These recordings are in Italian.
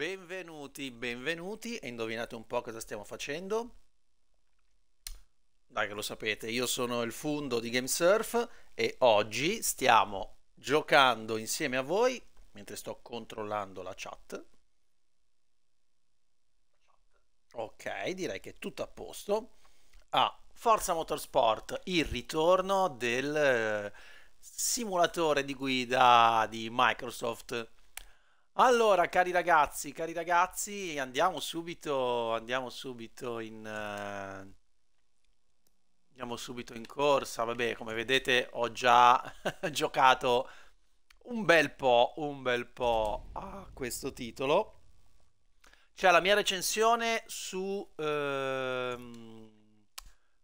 Benvenuti, benvenuti e indovinate un po' cosa stiamo facendo? Dai che lo sapete, io sono il fundo di Gamesurf e oggi stiamo giocando insieme a voi, mentre sto controllando la chat. Ok, direi che è tutto a posto. A Forza Motorsport, il ritorno del eh, simulatore di guida di Microsoft allora, cari ragazzi, cari ragazzi, andiamo subito, andiamo subito in... Uh, andiamo subito in corsa, vabbè, come vedete ho già giocato un bel po', un bel po' a questo titolo. C'è la mia recensione su... Uh,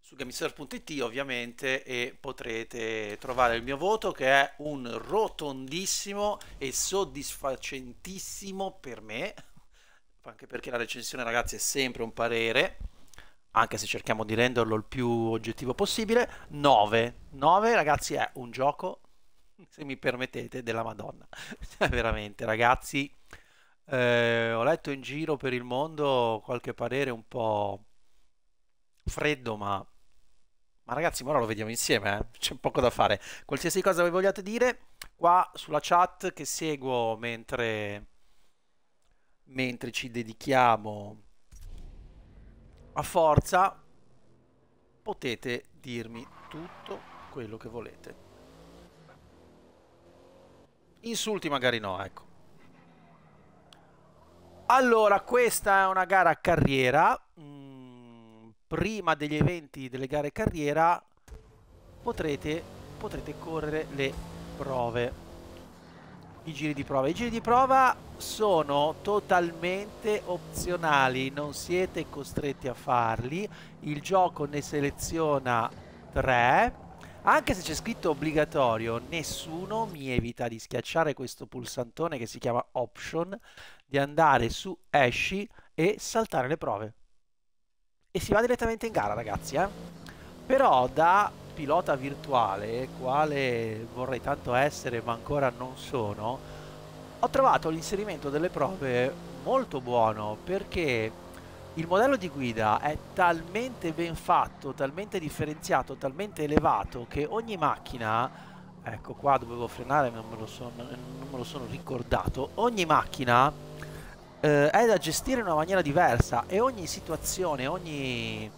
su gamisurf.it ovviamente e potrete trovare il mio voto che è un rotondissimo e soddisfacentissimo per me anche perché la recensione ragazzi è sempre un parere anche se cerchiamo di renderlo il più oggettivo possibile 9 9 ragazzi è un gioco se mi permettete della madonna veramente ragazzi eh, ho letto in giro per il mondo qualche parere un po' freddo ma ma ragazzi, ora lo vediamo insieme, eh? c'è poco da fare. Qualsiasi cosa vi vogliate dire, qua sulla chat che seguo mentre, mentre ci dedichiamo a forza, potete dirmi tutto quello che volete. Insulti magari no, ecco. Allora, questa è una gara a carriera. Mm prima degli eventi delle gare carriera potrete, potrete correre le prove i giri di prova. I giri di prova sono totalmente opzionali, non siete costretti a farli. Il gioco ne seleziona tre. Anche se c'è scritto obbligatorio, nessuno mi evita di schiacciare questo pulsantone che si chiama Option, di andare su Esci e saltare le prove e si va direttamente in gara ragazzi eh? però da pilota virtuale quale vorrei tanto essere ma ancora non sono ho trovato l'inserimento delle prove molto buono perché il modello di guida è talmente ben fatto talmente differenziato talmente elevato che ogni macchina ecco qua dovevo frenare non me lo sono, me lo sono ricordato ogni macchina eh, è da gestire in una maniera diversa e ogni situazione, ogni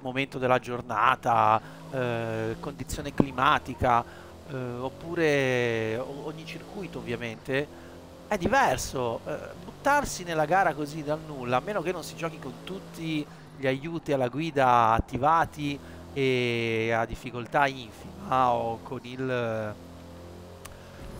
momento della giornata, eh, condizione climatica, eh, oppure ogni circuito ovviamente, è diverso. Eh, buttarsi nella gara così dal nulla, a meno che non si giochi con tutti gli aiuti alla guida attivati e a difficoltà infima o con il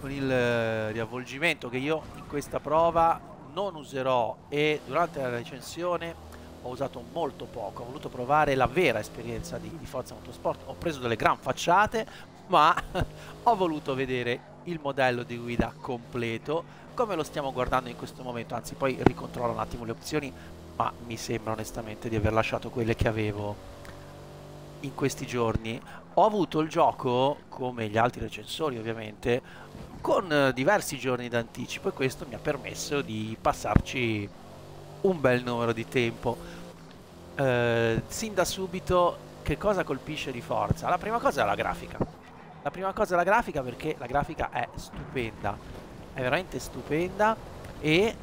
con il eh, riavvolgimento che io in questa prova non userò e durante la recensione ho usato molto poco, ho voluto provare la vera esperienza di, di Forza Motorsport, ho preso delle gran facciate, ma ho voluto vedere il modello di guida completo come lo stiamo guardando in questo momento, anzi poi ricontrollo un attimo le opzioni, ma mi sembra onestamente di aver lasciato quelle che avevo in questi giorni. Ho avuto il gioco, come gli altri recensori ovviamente, con eh, diversi giorni d'anticipo e questo mi ha permesso di passarci un bel numero di tempo. Eh, sin da subito che cosa colpisce di forza? La prima cosa è la grafica. La prima cosa è la grafica perché la grafica è stupenda, è veramente stupenda e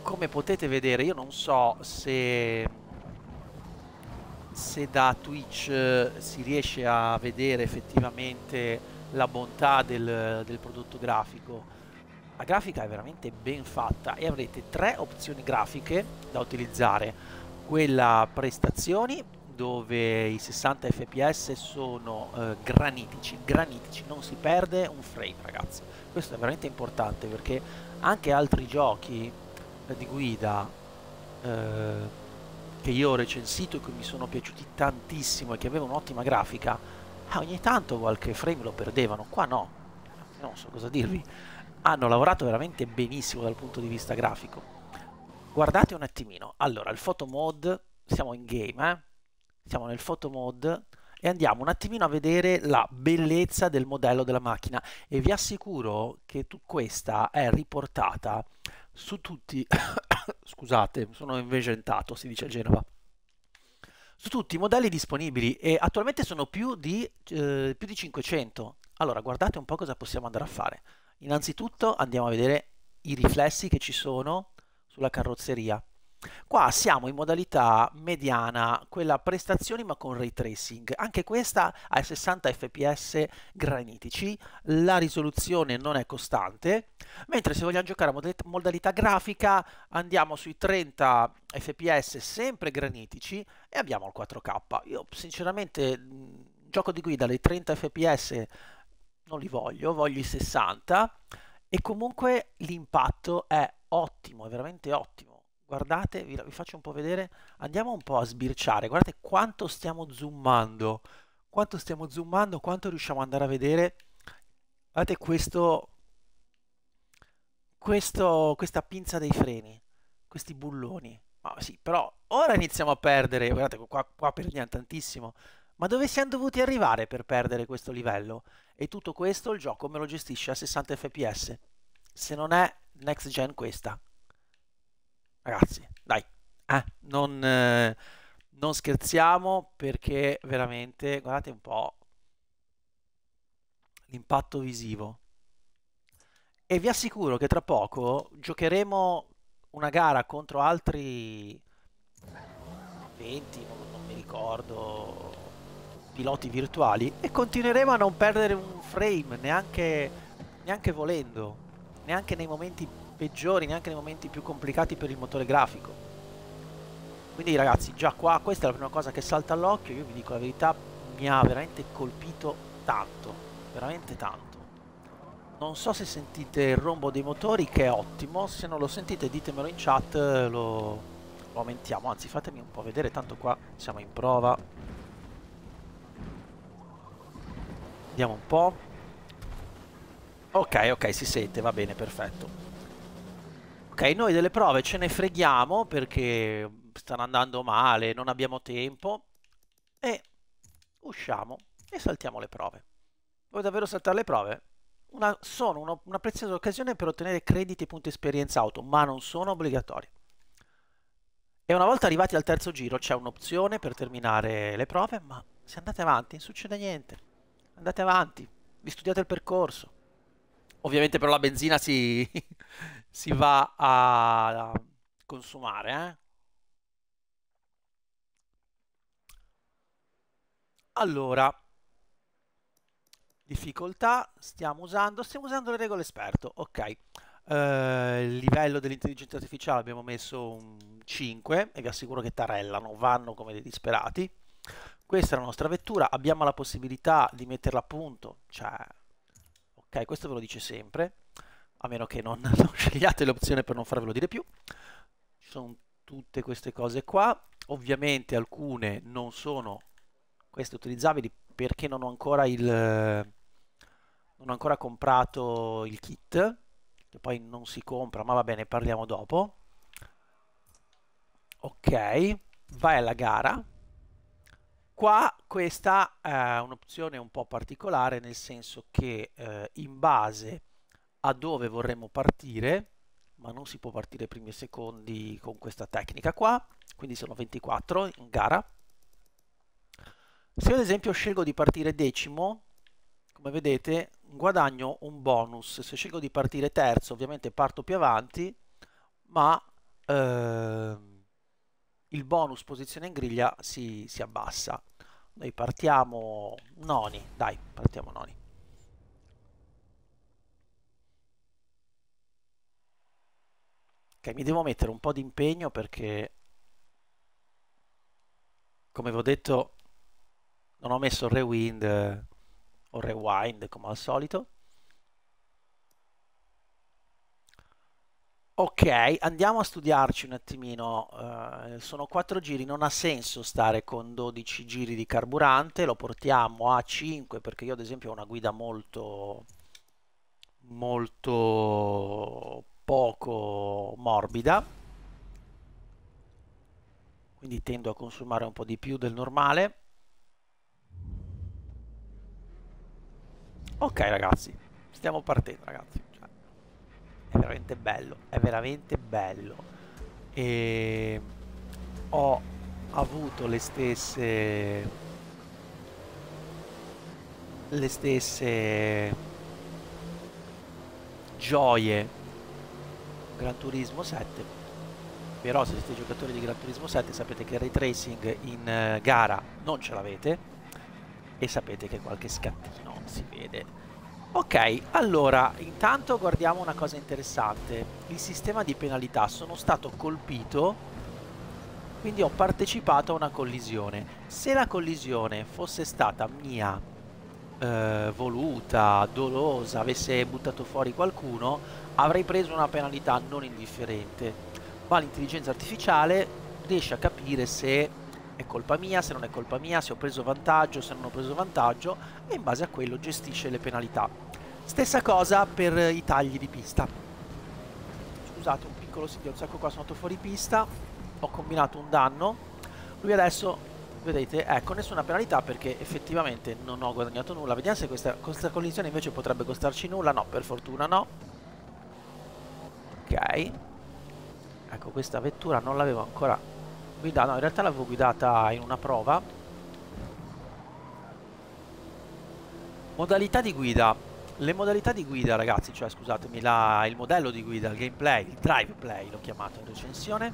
come potete vedere io non so se se da Twitch eh, si riesce a vedere effettivamente la bontà del, del prodotto grafico. La grafica è veramente ben fatta e avrete tre opzioni grafiche da utilizzare. Quella prestazioni, dove i 60 fps sono eh, granitici, granitici, non si perde un frame ragazzi. Questo è veramente importante perché anche altri giochi eh, di guida eh, che io ho recensito e che mi sono piaciuti tantissimo e che avevano un'ottima grafica ah, ogni tanto qualche frame lo perdevano, qua no, non so cosa dirvi, hanno lavorato veramente benissimo dal punto di vista grafico. Guardate un attimino, allora il photo mode, siamo in game, eh? siamo nel photo mode e andiamo un attimino a vedere la bellezza del modello della macchina e vi assicuro che questa è riportata su tutti, scusate, sono invegentato, si dice a Genova, su tutti i modelli disponibili e attualmente sono più di, eh, più di 500. Allora guardate un po' cosa possiamo andare a fare. Innanzitutto andiamo a vedere i riflessi che ci sono sulla carrozzeria. Qua siamo in modalità mediana, quella prestazioni ma con ray tracing, anche questa a 60 fps granitici, la risoluzione non è costante, mentre se vogliamo giocare a modalità grafica andiamo sui 30 fps sempre granitici e abbiamo il 4K. Io sinceramente gioco di guida dai 30 fps non li voglio, voglio i 60 e comunque l'impatto è ottimo, è veramente ottimo guardate, vi, vi faccio un po' vedere, andiamo un po' a sbirciare, guardate quanto stiamo zoomando, quanto stiamo zoomando, quanto riusciamo ad andare a vedere, guardate questo, questo, questa pinza dei freni, questi bulloni, ma sì, però ora iniziamo a perdere, guardate qua, qua perdiamo tantissimo, ma dove siamo dovuti arrivare per perdere questo livello? E tutto questo il gioco me lo gestisce a 60 fps. Se non è next gen questa. Ragazzi, dai, eh, non, eh, non scherziamo perché veramente, guardate un po' l'impatto visivo. E vi assicuro che tra poco giocheremo una gara contro altri 20, non, non mi ricordo, piloti virtuali e continueremo a non perdere un frame neanche, neanche volendo, neanche nei momenti peggiori neanche nei momenti più complicati per il motore grafico quindi ragazzi già qua questa è la prima cosa che salta all'occhio io vi dico la verità mi ha veramente colpito tanto veramente tanto non so se sentite il rombo dei motori che è ottimo se non lo sentite ditemelo in chat lo, lo aumentiamo anzi fatemi un po' vedere tanto qua siamo in prova vediamo un po' ok ok si sente va bene perfetto Ok, noi delle prove ce ne freghiamo perché stanno andando male, non abbiamo tempo e usciamo e saltiamo le prove. Vuoi davvero saltare le prove? Una, sono una, una preziosa occasione per ottenere crediti e punti esperienza auto, ma non sono obbligatori. E una volta arrivati al terzo giro c'è un'opzione per terminare le prove, ma se andate avanti non succede niente. Andate avanti, vi studiate il percorso. Ovviamente però la benzina si, si va a consumare. Eh? Allora, difficoltà, stiamo usando, stiamo usando le regole esperto, ok. Eh, il livello dell'intelligenza artificiale abbiamo messo un 5 e vi assicuro che tarellano, vanno come dei disperati. Questa è la nostra vettura, abbiamo la possibilità di metterla a punto, cioè, ok, questo ve lo dice sempre a meno che non, non scegliate l'opzione per non farvelo dire più. Ci sono tutte queste cose qua, ovviamente alcune non sono queste utilizzabili perché non ho ancora il non ho ancora comprato il kit che poi non si compra ma va bene parliamo dopo ok vai alla gara qua questa è un'opzione un po' particolare nel senso che eh, in base a a dove vorremmo partire, ma non si può partire primi e secondi con questa tecnica qua, quindi sono 24 in gara. Se ad esempio scelgo di partire decimo, come vedete guadagno un bonus, se scelgo di partire terzo ovviamente parto più avanti, ma ehm, il bonus posizione in griglia si, si abbassa. Noi partiamo noni, dai, partiamo noni. Ok, mi devo mettere un po' di impegno perché, come vi ho detto, non ho messo rewind o rewind come al solito. Ok, andiamo a studiarci un attimino. Uh, sono 4 giri, non ha senso stare con 12 giri di carburante, lo portiamo a 5 perché io ad esempio ho una guida molto molto poco morbida quindi tendo a consumare un po' di più del normale ok ragazzi stiamo partendo ragazzi cioè, è veramente bello è veramente bello e ho avuto le stesse le stesse gioie Gran Turismo 7 però se siete giocatori di Gran Turismo 7 sapete che il ray tracing in uh, gara non ce l'avete e sapete che qualche scattino si vede ok allora intanto guardiamo una cosa interessante il sistema di penalità sono stato colpito quindi ho partecipato a una collisione se la collisione fosse stata mia eh, voluta, dolosa, avesse buttato fuori qualcuno avrei preso una penalità non indifferente, ma l'intelligenza artificiale riesce a capire se è colpa mia, se non è colpa mia, se ho preso vantaggio, se non ho preso vantaggio e in base a quello gestisce le penalità. Stessa cosa per i tagli di pista. Scusate, un piccolo singhiozzo, ecco qua, sono andato fuori pista, ho combinato un danno, lui adesso vedete, ecco, nessuna penalità perché effettivamente non ho guadagnato nulla. Vediamo se questa, questa collisione invece potrebbe costarci nulla. No, per fortuna no ok ecco questa vettura non l'avevo ancora guidata no in realtà l'avevo guidata in una prova modalità di guida le modalità di guida ragazzi cioè scusatemi la, il modello di guida il gameplay il drive play l'ho chiamato in recensione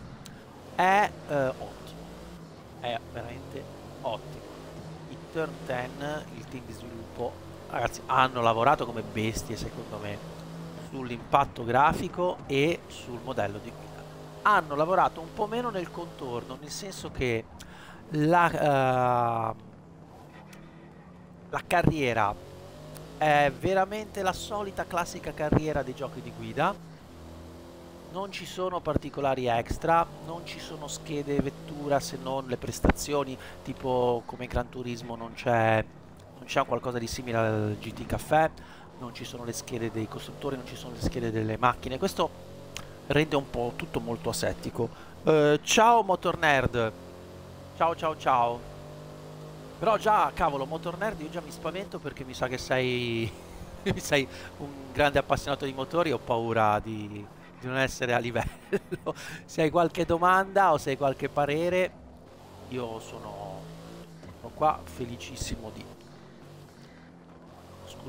è eh, ottimo è veramente ottimo i turn 10 il team di sviluppo ragazzi hanno lavorato come bestie secondo me sull'impatto grafico e sul modello di guida. Hanno lavorato un po' meno nel contorno, nel senso che la, uh, la carriera è veramente la solita classica carriera dei giochi di guida. Non ci sono particolari extra, non ci sono schede vettura se non le prestazioni, tipo come Gran Turismo non c'è non c'è qualcosa di simile al GT Caffè, non ci sono le schede dei costruttori, non ci sono le schede delle macchine, questo rende un po' tutto molto asettico. Uh, ciao Motor Nerd, ciao ciao ciao. Però già, cavolo, Motor Nerd io già mi spavento perché mi sa che sei, sei un grande appassionato di motori, ho paura di, di non essere a livello. se hai qualche domanda o se hai qualche parere, io sono, sono qua felicissimo di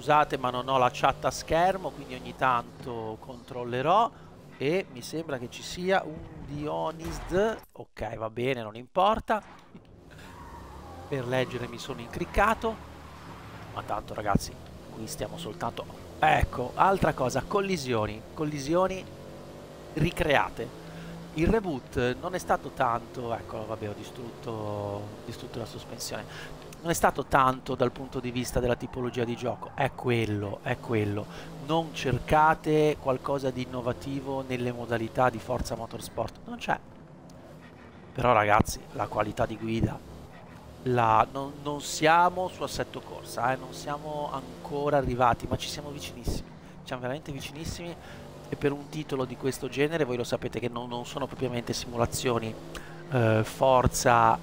scusate ma non ho la chat a schermo, quindi ogni tanto controllerò. E mi sembra che ci sia un Dionisd. Ok, va bene, non importa. Per leggere mi sono incriccato. Ma tanto ragazzi, qui stiamo soltanto... Ecco, altra cosa, collisioni. Collisioni ricreate. Il reboot non è stato tanto, ecco, vabbè, ho distrutto, distrutto la sospensione non è stato tanto dal punto di vista della tipologia di gioco, è quello, è quello. Non cercate qualcosa di innovativo nelle modalità di Forza Motorsport, non c'è. Però ragazzi, la qualità di guida, la... non, non, siamo su assetto corsa, eh? non siamo ancora arrivati, ma ci siamo vicinissimi, siamo veramente vicinissimi e per un titolo di questo genere voi lo sapete che non, non sono propriamente simulazioni eh, Forza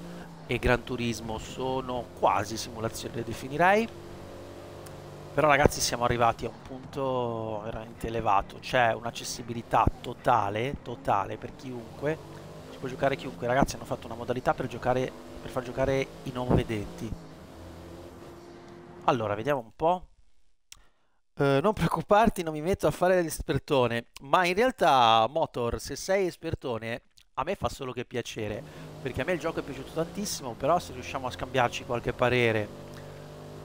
e Gran Turismo sono quasi simulazioni, le definirei. Però ragazzi siamo arrivati a un punto veramente elevato, c'è un'accessibilità totale, totale per chiunque, si può giocare chiunque, ragazzi hanno fatto una modalità per, giocare, per far giocare i non vedenti. Allora, vediamo un po'. Uh, non preoccuparti, non mi metto a fare l'espertone, ma in realtà Motor, se sei espertone, a me fa solo che piacere perché a me il gioco è piaciuto tantissimo, però se riusciamo a scambiarci qualche parere,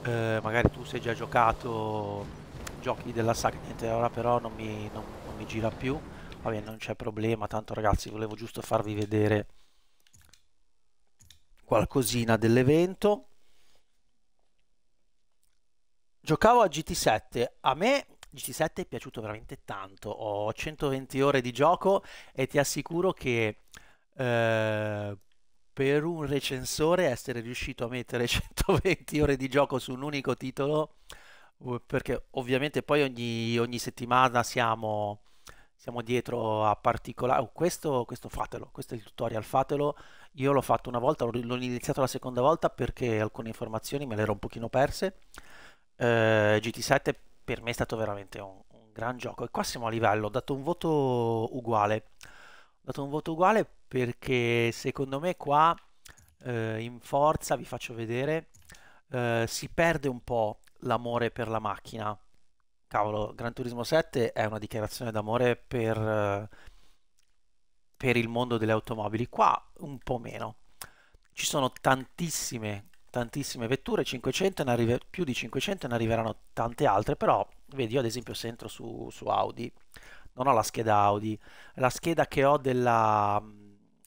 eh, magari tu sei già giocato giochi della saga, niente, ora però non mi, non, non mi gira più, vabbè non c'è problema, tanto ragazzi volevo giusto farvi vedere qualcosina dell'evento. Giocavo a GT7, a me GT7 è piaciuto veramente tanto, ho 120 ore di gioco e ti assicuro che eh, per un recensore essere riuscito a mettere 120 ore di gioco su un unico titolo, perché ovviamente poi ogni, ogni settimana siamo, siamo, dietro a particolari... Oh, questo, questo fatelo, questo è il tutorial, fatelo. Io l'ho fatto una volta, l'ho iniziato la seconda volta perché alcune informazioni me le ero un pochino perse. Eh, GT7 per me è stato veramente un, un, gran gioco e qua siamo a livello, ho dato un voto uguale. Ho dato un voto uguale perché secondo me qua eh, in forza, vi faccio vedere, eh, si perde un po' l'amore per la macchina. Cavolo, Gran Turismo 7 è una dichiarazione d'amore per, per il mondo delle automobili, qua un po' meno. Ci sono tantissime tantissime vetture, 500 arrive, più di 500 ne arriveranno tante altre, però vedi io ad esempio se entro su, su, Audi, non ho la scheda Audi, la scheda che ho della,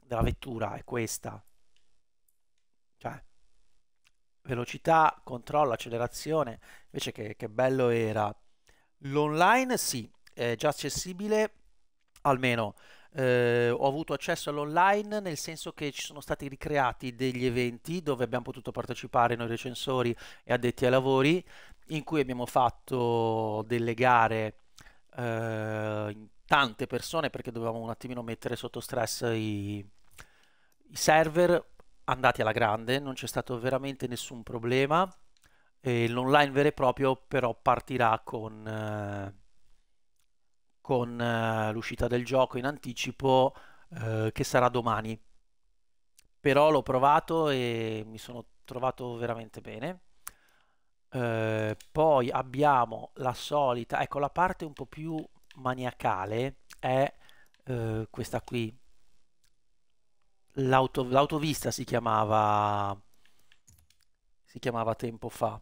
della vettura è questa. Cioè, velocità, controllo, accelerazione. Invece che, che bello era. L'online sì, è già accessibile, almeno eh, ho avuto accesso all'online nel senso che ci sono stati ricreati degli eventi dove abbiamo potuto partecipare noi recensori e addetti ai lavori, in cui abbiamo fatto delle gare eh, in tante persone perché dovevamo un attimino mettere sotto stress i, i server andati alla grande, non c'è stato veramente nessun problema. l'online vero e proprio però partirà con, eh, con eh, l'uscita del gioco in anticipo eh, che sarà domani. Però l'ho provato e mi sono trovato veramente bene. Eh, poi abbiamo la solita, ecco la parte un po' più maniacale è eh, questa qui l'auto, l'autovista si chiamava, si chiamava tempo fa.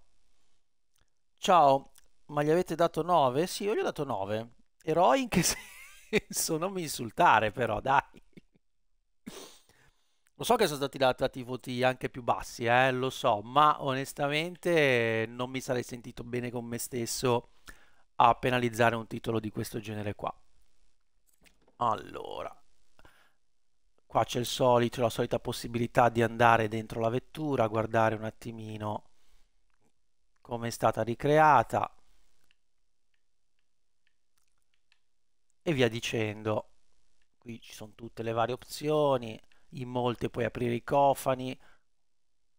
Ciao, ma gli avete dato 9? Sì, io gli ho dato 9. Eroi in che senso? Non mi insultare però, dai. Lo so che sono stati dati voti anche più bassi, eh, lo so, ma onestamente non mi sarei sentito bene con me stesso a penalizzare un titolo di questo genere qua. Allora, qua c'è solito, la solita possibilità di andare dentro la vettura, guardare un attimino come è stata ricreata e via dicendo. Qui ci sono tutte le varie opzioni, in molte puoi aprire i cofani,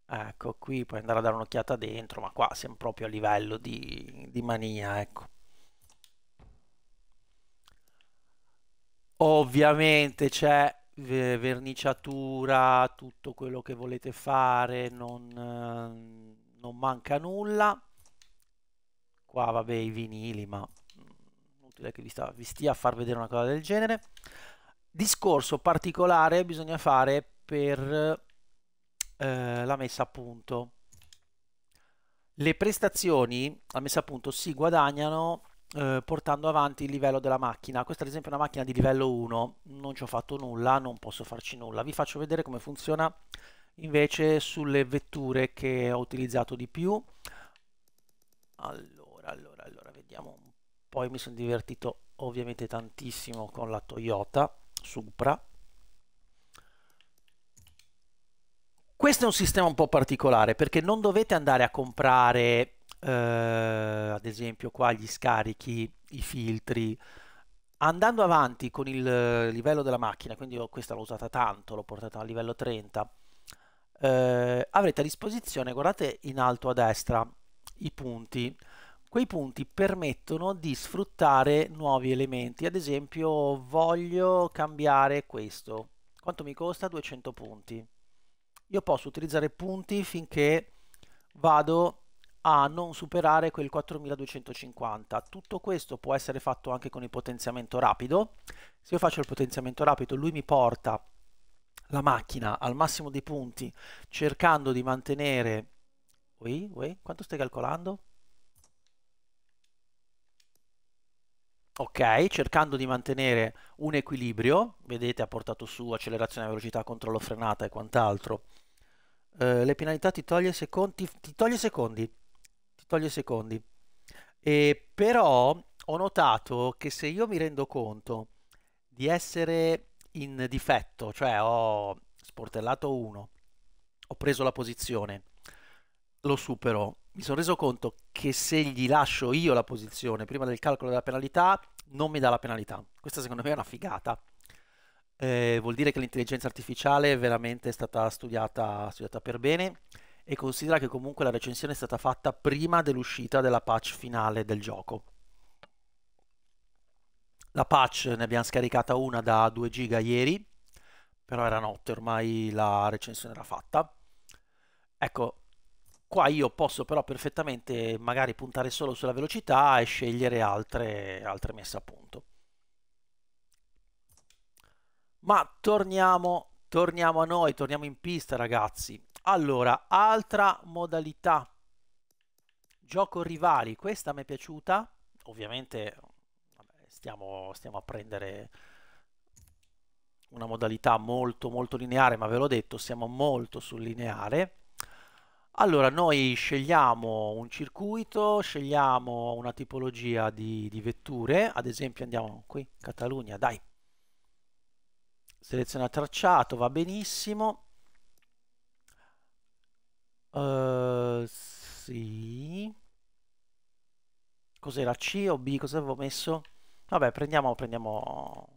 ecco qui puoi andare a dare un'occhiata dentro, ma qua siamo proprio a livello di, di mania, ecco. Ovviamente c'è verniciatura, tutto quello che volete fare, non, non manca nulla. Qua vabbè i vinili, ma inutile che vi, sta, vi stia a far vedere una cosa del genere. Discorso particolare bisogna fare per eh, la messa a punto. Le prestazioni, a messa a punto, si guadagnano eh, portando avanti il livello della macchina questa ad esempio è una macchina di livello 1 non ci ho fatto nulla non posso farci nulla vi faccio vedere come funziona invece sulle vetture che ho utilizzato di più allora allora allora vediamo poi mi sono divertito ovviamente tantissimo con la Toyota Supra questo è un sistema un po' particolare perché non dovete andare a comprare eh, ad esempio qua gli scarichi, i filtri, andando avanti con il livello della macchina, quindi io questa l'ho usata tanto, l'ho portata a livello 30, eh, avrete a disposizione, guardate in alto a destra, i punti. Quei punti permettono di sfruttare nuovi elementi, ad esempio voglio cambiare questo, quanto mi costa? 200 punti. Io posso utilizzare punti finché vado a non superare quel 4250. Tutto questo può essere fatto anche con il potenziamento rapido. Se io faccio il potenziamento rapido, lui mi porta la macchina al massimo dei punti cercando di mantenere... Ui, ui, quanto stai calcolando? ok, cercando di mantenere un equilibrio, vedete ha portato su accelerazione, velocità, controllo frenata e quant'altro, eh, le penalità ti toglie secondi, ti, ti toglie secondi toglie secondi. E però ho notato che se io mi rendo conto di essere in difetto, cioè ho sportellato uno, ho preso la posizione, lo supero, mi sono reso conto che se gli lascio io la posizione prima del calcolo della penalità, non mi dà la penalità. Questa secondo me è una figata. Eh, vuol dire che l'intelligenza artificiale è veramente stata studiata, studiata per bene e considera che comunque la recensione è stata fatta prima dell'uscita della patch finale del gioco. La patch ne abbiamo scaricata una da 2 giga ieri, però era notte, ormai la recensione era fatta. Ecco, qua io posso però perfettamente magari puntare solo sulla velocità e scegliere altre, altre messe a punto. Ma torniamo, torniamo a noi, torniamo in pista ragazzi allora, altra modalità, gioco rivali, questa mi è piaciuta, ovviamente vabbè, stiamo, stiamo a prendere una modalità molto molto lineare, ma ve l'ho detto, siamo molto sul lineare. Allora, noi scegliamo un circuito, scegliamo una tipologia di, di vetture, ad esempio andiamo qui, Catalogna, dai. Seleziona tracciato, va benissimo. Uh, sì. Cos'era? C o B? Cosa avevo messo? Vabbè, prendiamo, prendiamo...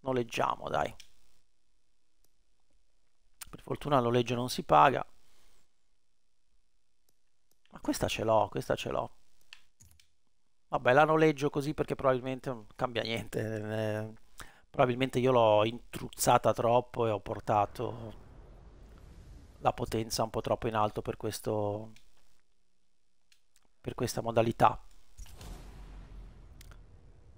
Noleggiamo, dai. Per fortuna il noleggio non si paga. Ma questa ce l'ho, questa ce l'ho. Vabbè, la noleggio così perché probabilmente non cambia niente. Eh, probabilmente io l'ho intruzzata troppo e ho portato la potenza un po' troppo in alto per, questo, per questa modalità.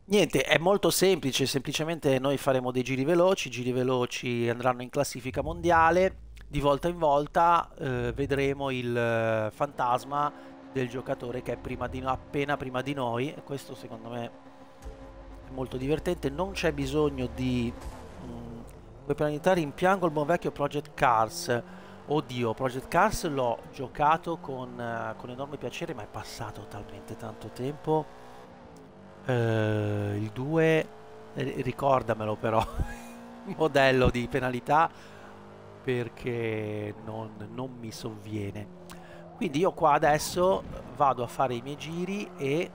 Niente, è molto semplice, semplicemente noi faremo dei giri veloci, i giri veloci andranno in classifica mondiale, di volta in volta eh, vedremo il eh, fantasma del giocatore che è prima di, appena prima di noi, e questo secondo me è molto divertente, non c'è bisogno di... Mh, mm, puoi pianificare in il buon vecchio Project Cars, Oddio, Project Cars l'ho giocato con, uh, con, enorme piacere, ma è passato talmente tanto tempo. Uh, il 2, eh, ricordamelo però, modello di penalità, perché non, non mi sovviene. Quindi io qua adesso vado a fare i miei giri e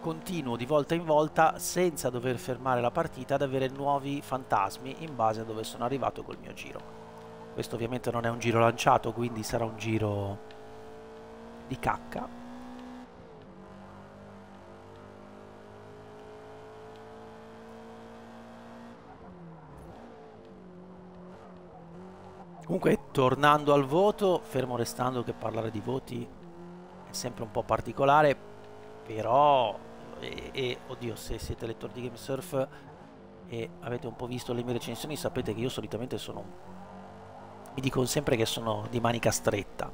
continuo di volta in volta senza dover fermare la partita ad avere nuovi fantasmi in base a dove sono arrivato col mio giro questo ovviamente non è un giro lanciato quindi sarà un giro di cacca Comunque, tornando al voto, fermo restando che parlare di voti è sempre un po' particolare, però, e, e, oddio, se siete lettori di Gamesurf e avete un po' visto le mie recensioni, sapete che io solitamente sono un mi dicono sempre che sono di manica stretta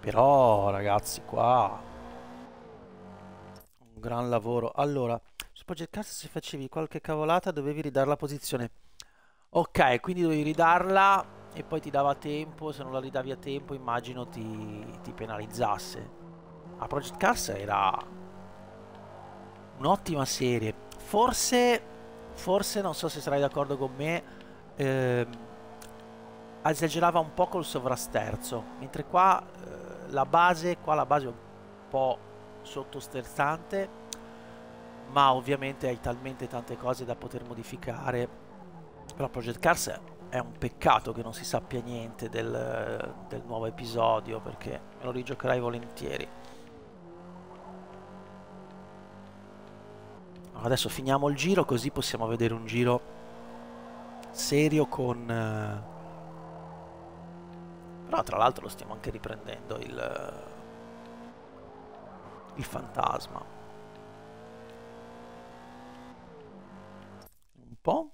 però ragazzi qua un gran lavoro allora su Project Cast se facevi qualche cavolata dovevi ridare la posizione ok quindi dovevi ridarla e poi ti dava tempo se non la ridavi a tempo immagino ti, ti penalizzasse a Project Cars era un'ottima serie forse forse non so se sarai d'accordo con me ehm, esagerava un po' col sovrasterzo, mentre qua eh, la base, qua la base è un po' sottosterzante, ma ovviamente hai talmente tante cose da poter modificare. però Project Cars è un peccato che non si sappia niente del, del nuovo episodio, perché me lo rigiocherai volentieri. Adesso finiamo il giro così possiamo vedere un giro serio con... Eh, però tra l'altro lo stiamo anche riprendendo il, il fantasma. Un po'.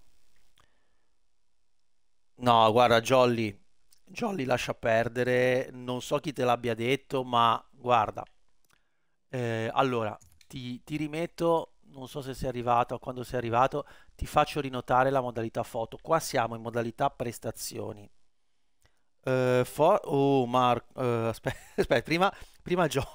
No, guarda, Jolly, Jolly lascia perdere, non so chi te l'abbia detto, ma guarda, eh, allora, ti, ti, rimetto, non so se sei arrivato o quando sei arrivato, ti faccio rinotare la modalità foto. Qua siamo in modalità prestazioni. Uh, for... Oh, Marco. Uh, eh, aspetta, aspetta, prima, prima Jolly.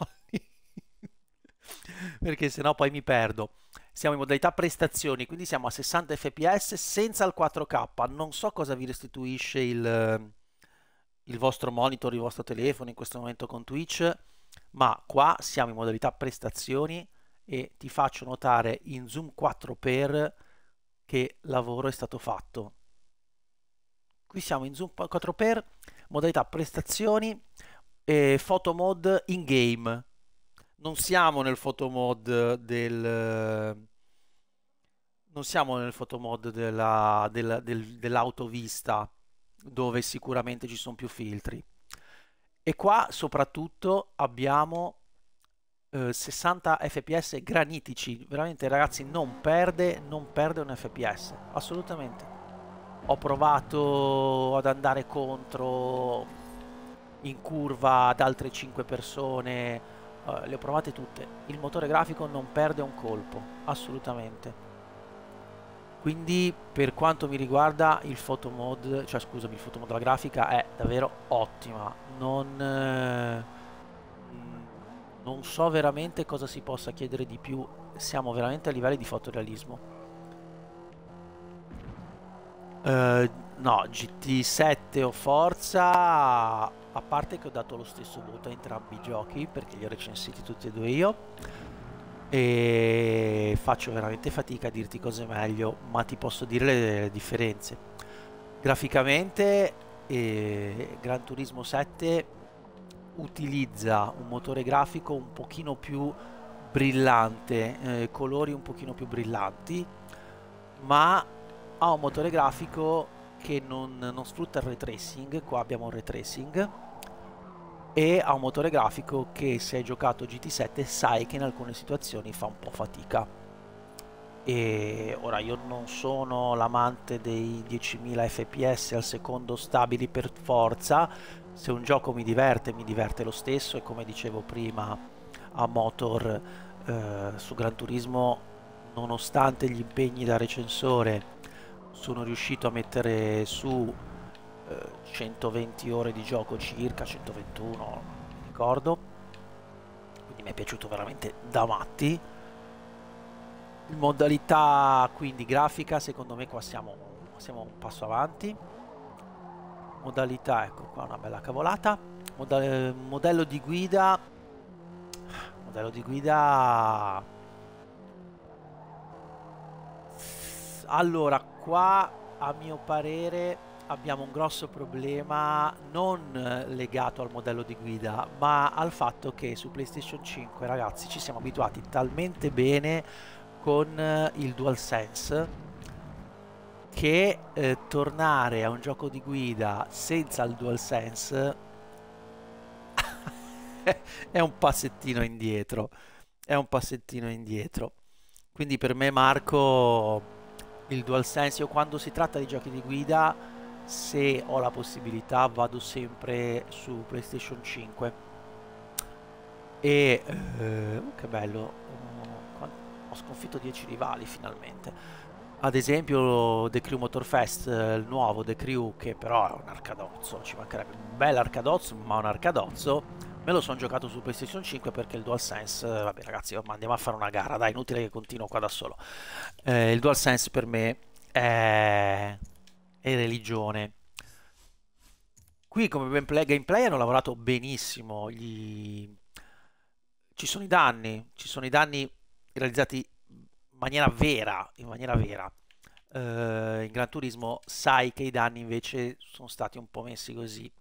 Perché sennò poi mi perdo. Siamo in modalità prestazioni, quindi siamo a 60 fps senza il 4K. Non so cosa vi restituisce il, il vostro monitor, il vostro telefono in questo momento con Twitch, ma qua siamo in modalità prestazioni e ti faccio notare in zoom 4x che lavoro è stato fatto. Qui siamo in zoom 4x modalità prestazioni e photo mode in game. Non siamo nel photo mod del non siamo nel photo mod della, della, del, dell'autovista dove sicuramente ci sono più filtri. E qua soprattutto abbiamo 60 eh, fps granitici veramente ragazzi non perde non perde un fps assolutamente ho provato ad andare contro in curva ad altre 5 persone, uh, le ho provate tutte. Il motore grafico non perde un colpo, assolutamente. Quindi per quanto mi riguarda il photomod, cioè scusami, il photomod la grafica è davvero ottima. Non, eh, non so veramente cosa si possa chiedere di più, siamo veramente a livelli di fotorealismo. Eh, no, GT7 o Forza, a parte che ho dato lo stesso voto a entrambi i giochi perché li ho recensiti tutti e due io e faccio veramente fatica a dirti cose meglio, ma ti posso dire le, le differenze. Graficamente eh, Gran Turismo 7 utilizza un motore grafico un pochino più brillante, eh, colori un pochino più brillanti, ma ha un motore grafico che non, non sfrutta il retracing, qua abbiamo un retracing, e ha un motore grafico che se hai giocato GT7 sai che in alcune situazioni fa un po' fatica. E ora io non sono l'amante dei 10.000 fps al secondo stabili per forza, se un gioco mi diverte mi diverte lo stesso e come dicevo prima a Motor eh, su Gran Turismo nonostante gli impegni da recensore sono riuscito a mettere su eh, 120 ore di gioco circa, 121 non ricordo, quindi mi è piaciuto veramente da matti. modalità quindi grafica, secondo me qua siamo, siamo un passo avanti. Modalità, ecco qua una bella cavolata. Modal modello di guida, modello di guida allora qua a mio parere abbiamo un grosso problema non legato al modello di guida ma al fatto che su PlayStation 5 ragazzi ci siamo abituati talmente bene con eh, il DualSense che eh, tornare a un gioco di guida senza il DualSense è un passettino indietro è un passettino indietro quindi per me Marco il DualSense. Io quando si tratta di giochi di guida, se ho la possibilità, vado sempre su PlayStation 5. E eh, oh, che bello, ho sconfitto 10 rivali finalmente. Ad esempio The Crew Motorfest, il nuovo The Crew, che però è un arcadozzo, ci mancherebbe un bel arcadozzo, ma un arcadozzo Me lo sono giocato su PlayStation 5 perché il DualSense, eh, vabbè ragazzi, andiamo a fare una gara, dai, inutile che continuo qua da solo. Eh, il DualSense per me è, è religione. Qui come gameplay, gameplay hanno lavorato benissimo, gli... ci sono i danni, ci sono i danni realizzati in maniera vera, in maniera vera. Uh, in Gran Turismo sai che i danni invece sono stati un po' messi così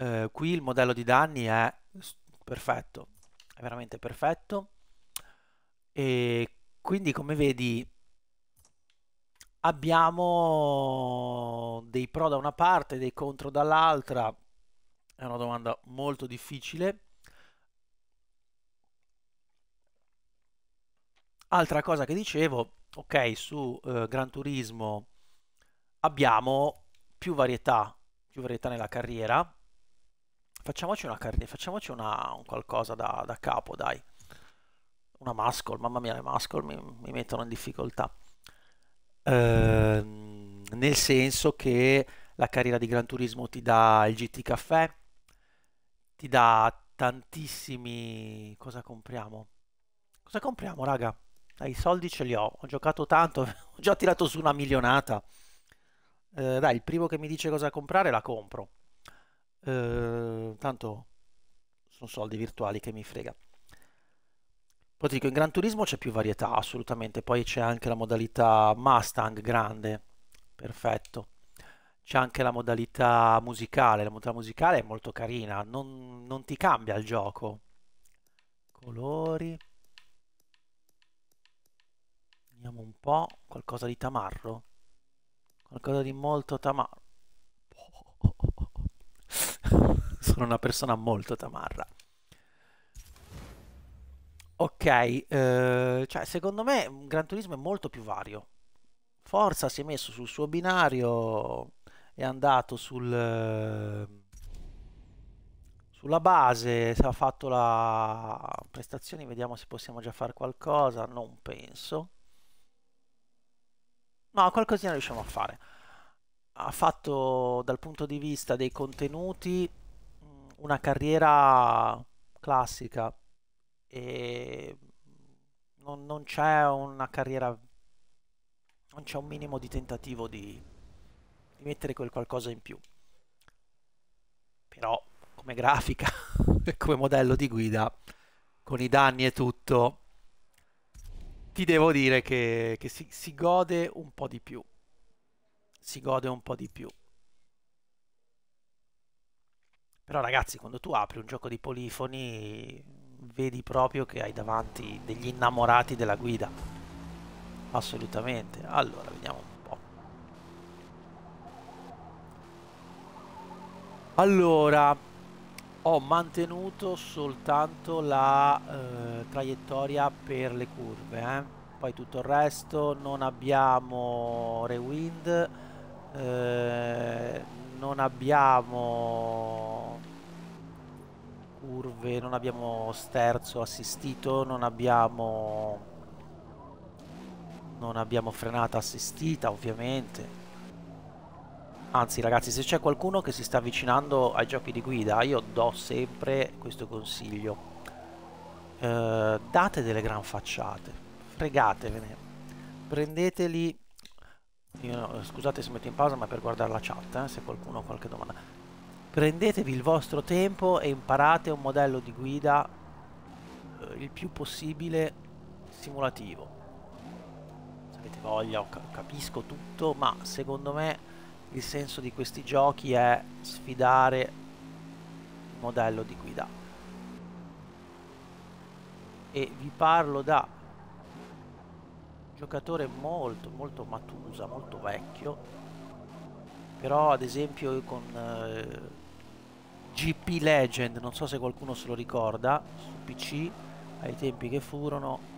eh, qui il modello di danni è perfetto, è veramente perfetto e quindi come vedi abbiamo dei pro da una parte dei contro dall'altra è una domanda molto difficile altra cosa che dicevo ok su eh, Gran Turismo abbiamo più varietà più varietà nella carriera Facciamoci una carriera, facciamoci una, un qualcosa da, da, capo, dai. Una mascol, mamma mia, le mascol mi, mi mettono in difficoltà. Ehm, nel senso che la carriera di Gran Turismo ti dà il GT Caffè, ti dà tantissimi... Cosa compriamo? Cosa compriamo, raga? Dai, i soldi ce li ho, ho giocato tanto, ho già tirato su una milionata. Eh, dai, il primo che mi dice cosa comprare la compro. Ehm, tanto sono soldi virtuali che mi frega. Poi ti dico, in Gran Turismo c'è più varietà, assolutamente, poi c'è anche la modalità Mustang grande, perfetto. C'è anche la modalità musicale, la modalità musicale è molto carina, non, non ti cambia il gioco. Colori. Vediamo un po', qualcosa di tamarro. Qualcosa di molto tamarro. Sono una persona molto tamarra. Ok, eh, cioè secondo me Gran Turismo è molto più vario. Forza si è messo sul suo binario, è andato sul, eh, sulla base, ha fatto la prestazione, vediamo se possiamo già fare qualcosa, non penso. No, qualcosina riusciamo a fare ha fatto dal punto di vista dei contenuti mm, una carriera classica e non, non c'è una carriera non c'è un minimo di tentativo di, di mettere quel qualcosa in più però come grafica e come modello di guida con i danni e tutto ti devo dire che, che si, si gode un po' di più si gode un po' di più. Però ragazzi, quando tu apri un gioco di polifoni, vedi proprio che hai davanti degli innamorati della guida. Assolutamente. Allora, vediamo un po'. Allora, ho mantenuto soltanto la eh, traiettoria per le curve. Eh? Poi tutto il resto, non abbiamo rewind eh, non abbiamo curve, non abbiamo sterzo assistito, non abbiamo non abbiamo frenata assistita ovviamente anzi ragazzi se c'è qualcuno che si sta avvicinando ai giochi di guida io do sempre questo consiglio eh, date delle gran facciate fregatevene prendeteli io, scusate se metto in pausa ma per guardare la chat eh, se qualcuno ha qualche domanda prendetevi il vostro tempo e imparate un modello di guida eh, il più possibile simulativo se avete voglia capisco tutto ma secondo me il senso di questi giochi è sfidare il modello di guida e vi parlo da giocatore molto molto matusa, molto vecchio, però ad esempio con eh, GP Legend, non so se qualcuno se lo ricorda, su PC ai tempi che furono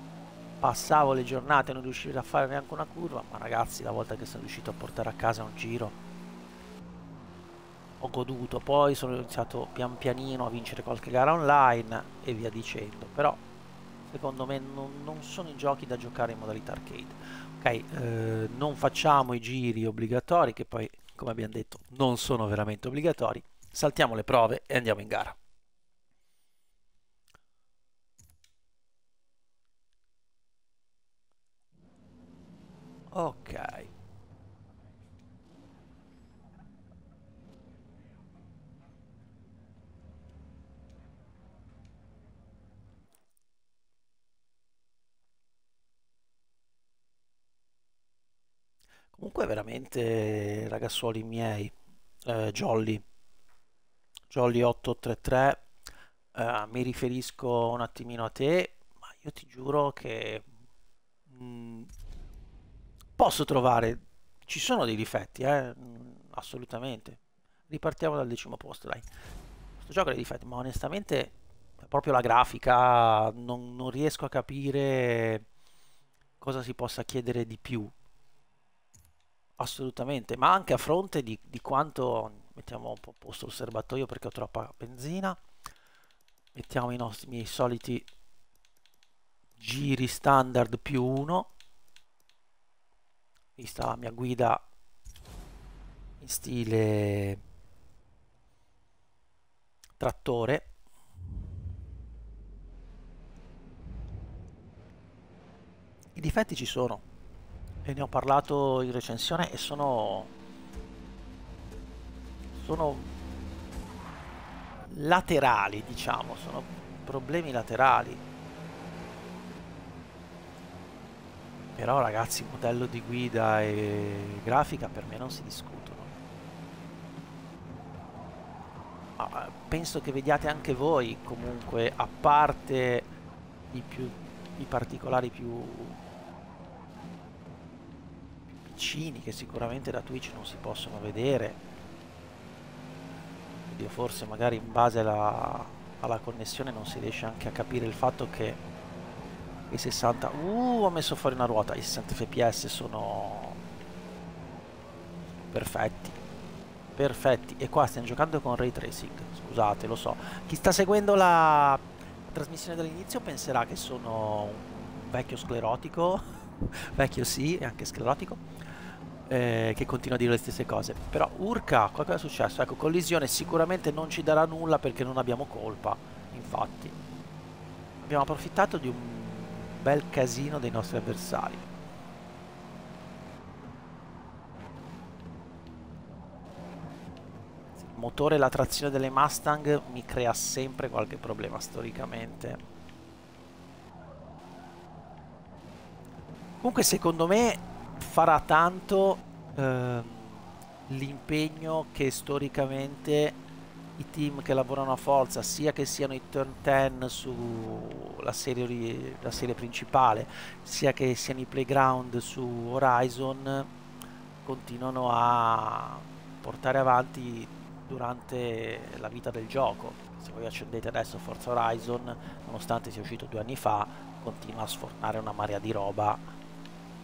passavo le giornate non riuscivo a fare neanche una curva, ma ragazzi la volta che sono riuscito a portare a casa un giro ho goduto, poi sono iniziato pian pianino a vincere qualche gara online e via dicendo, però secondo me non, non, sono i giochi da giocare in modalità arcade. Ok, eh, non facciamo i giri obbligatori che poi, come abbiamo detto, non sono veramente obbligatori. Saltiamo le prove e andiamo in gara. Ok. veramente ragazzuoli miei, eh, Jolly, Jolly 833, eh, mi riferisco un attimino a te, ma io ti giuro che mh, mm, posso trovare, ci sono dei difetti, eh, mm, assolutamente. Ripartiamo dal decimo posto, dai. Questo gioco ha dei difetti, ma onestamente proprio la grafica non, non riesco a capire cosa si possa chiedere di più assolutamente, ma anche a fronte di, di quanto, mettiamo un po' posto il serbatoio perché ho troppa benzina, mettiamo i, nostri, miei soliti giri standard più uno, vista la mia guida in stile trattore, i difetti ci sono, e ne ho parlato in recensione e sono sono laterali diciamo sono problemi laterali però ragazzi modello di guida e grafica per me non si discutono ah, penso che vediate anche voi comunque a parte i più i particolari più vaccini che sicuramente da Twitch non si possono vedere quindi forse magari in base alla, alla connessione non si riesce anche a capire il fatto che i 60 uh ho messo fuori una ruota i 60 fps sono perfetti perfetti e qua stiamo giocando con ray tracing scusate lo so chi sta seguendo la, la trasmissione dall'inizio penserà che sono un vecchio sclerotico vecchio sì e anche sclerotico eh, che continua a dire le stesse cose. Però Urca, qualcosa è successo? Ecco, collisione sicuramente non ci darà nulla perché non abbiamo colpa, infatti. Abbiamo approfittato di un bel casino dei nostri avversari. Il motore e la trazione delle Mustang mi crea sempre qualche problema storicamente. Comunque secondo me farà tanto eh, l'impegno che storicamente i team che lavorano a Forza, sia che siano i turn 10 sulla serie, la serie principale, sia che siano i playground su Horizon, continuano a portare avanti durante la vita del gioco. Se voi accendete adesso Forza Horizon, nonostante sia uscito due anni fa, continua a sfornare una marea di roba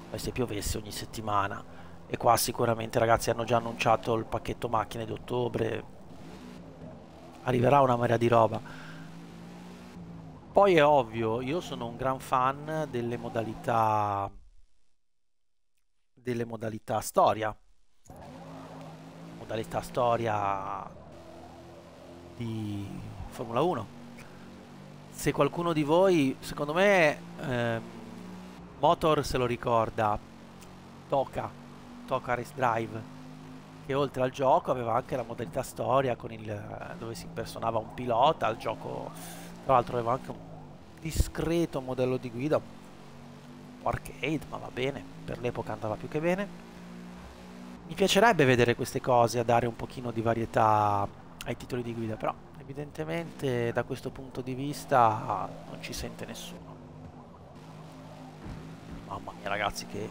poi se piovesse ogni settimana e qua sicuramente ragazzi hanno già annunciato il pacchetto macchine di ottobre arriverà una marea di roba poi è ovvio io sono un gran fan delle modalità delle modalità storia modalità storia di Formula 1 se qualcuno di voi secondo me ehm, Motor se lo ricorda Toca, Toca Race Drive, che oltre al gioco aveva anche la modalità storia il, dove si impersonava un pilota, Al gioco tra l'altro aveva anche un discreto modello di guida, un po' arcade, ma va bene, per l'epoca andava più che bene. Mi piacerebbe vedere queste cose a dare un pochino di varietà ai titoli di guida, però evidentemente da questo punto di vista non ci sente nessuno. Mamma mia ragazzi che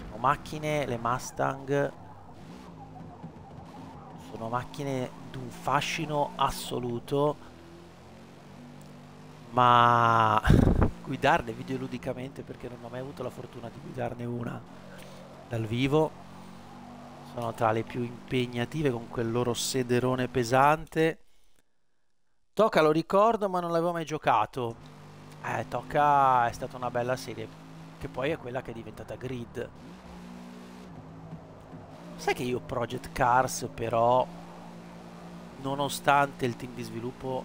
sono macchine, le Mustang sono macchine d'un fascino assoluto ma guidarle videoludicamente perché non ho mai avuto la fortuna di guidarne una dal vivo sono tra le più impegnative con quel loro sederone pesante Tocca lo ricordo ma non l'avevo mai giocato eh Tocca è stata una bella serie che poi è quella che è diventata Grid. Sai che io Project Cars però, nonostante il team di sviluppo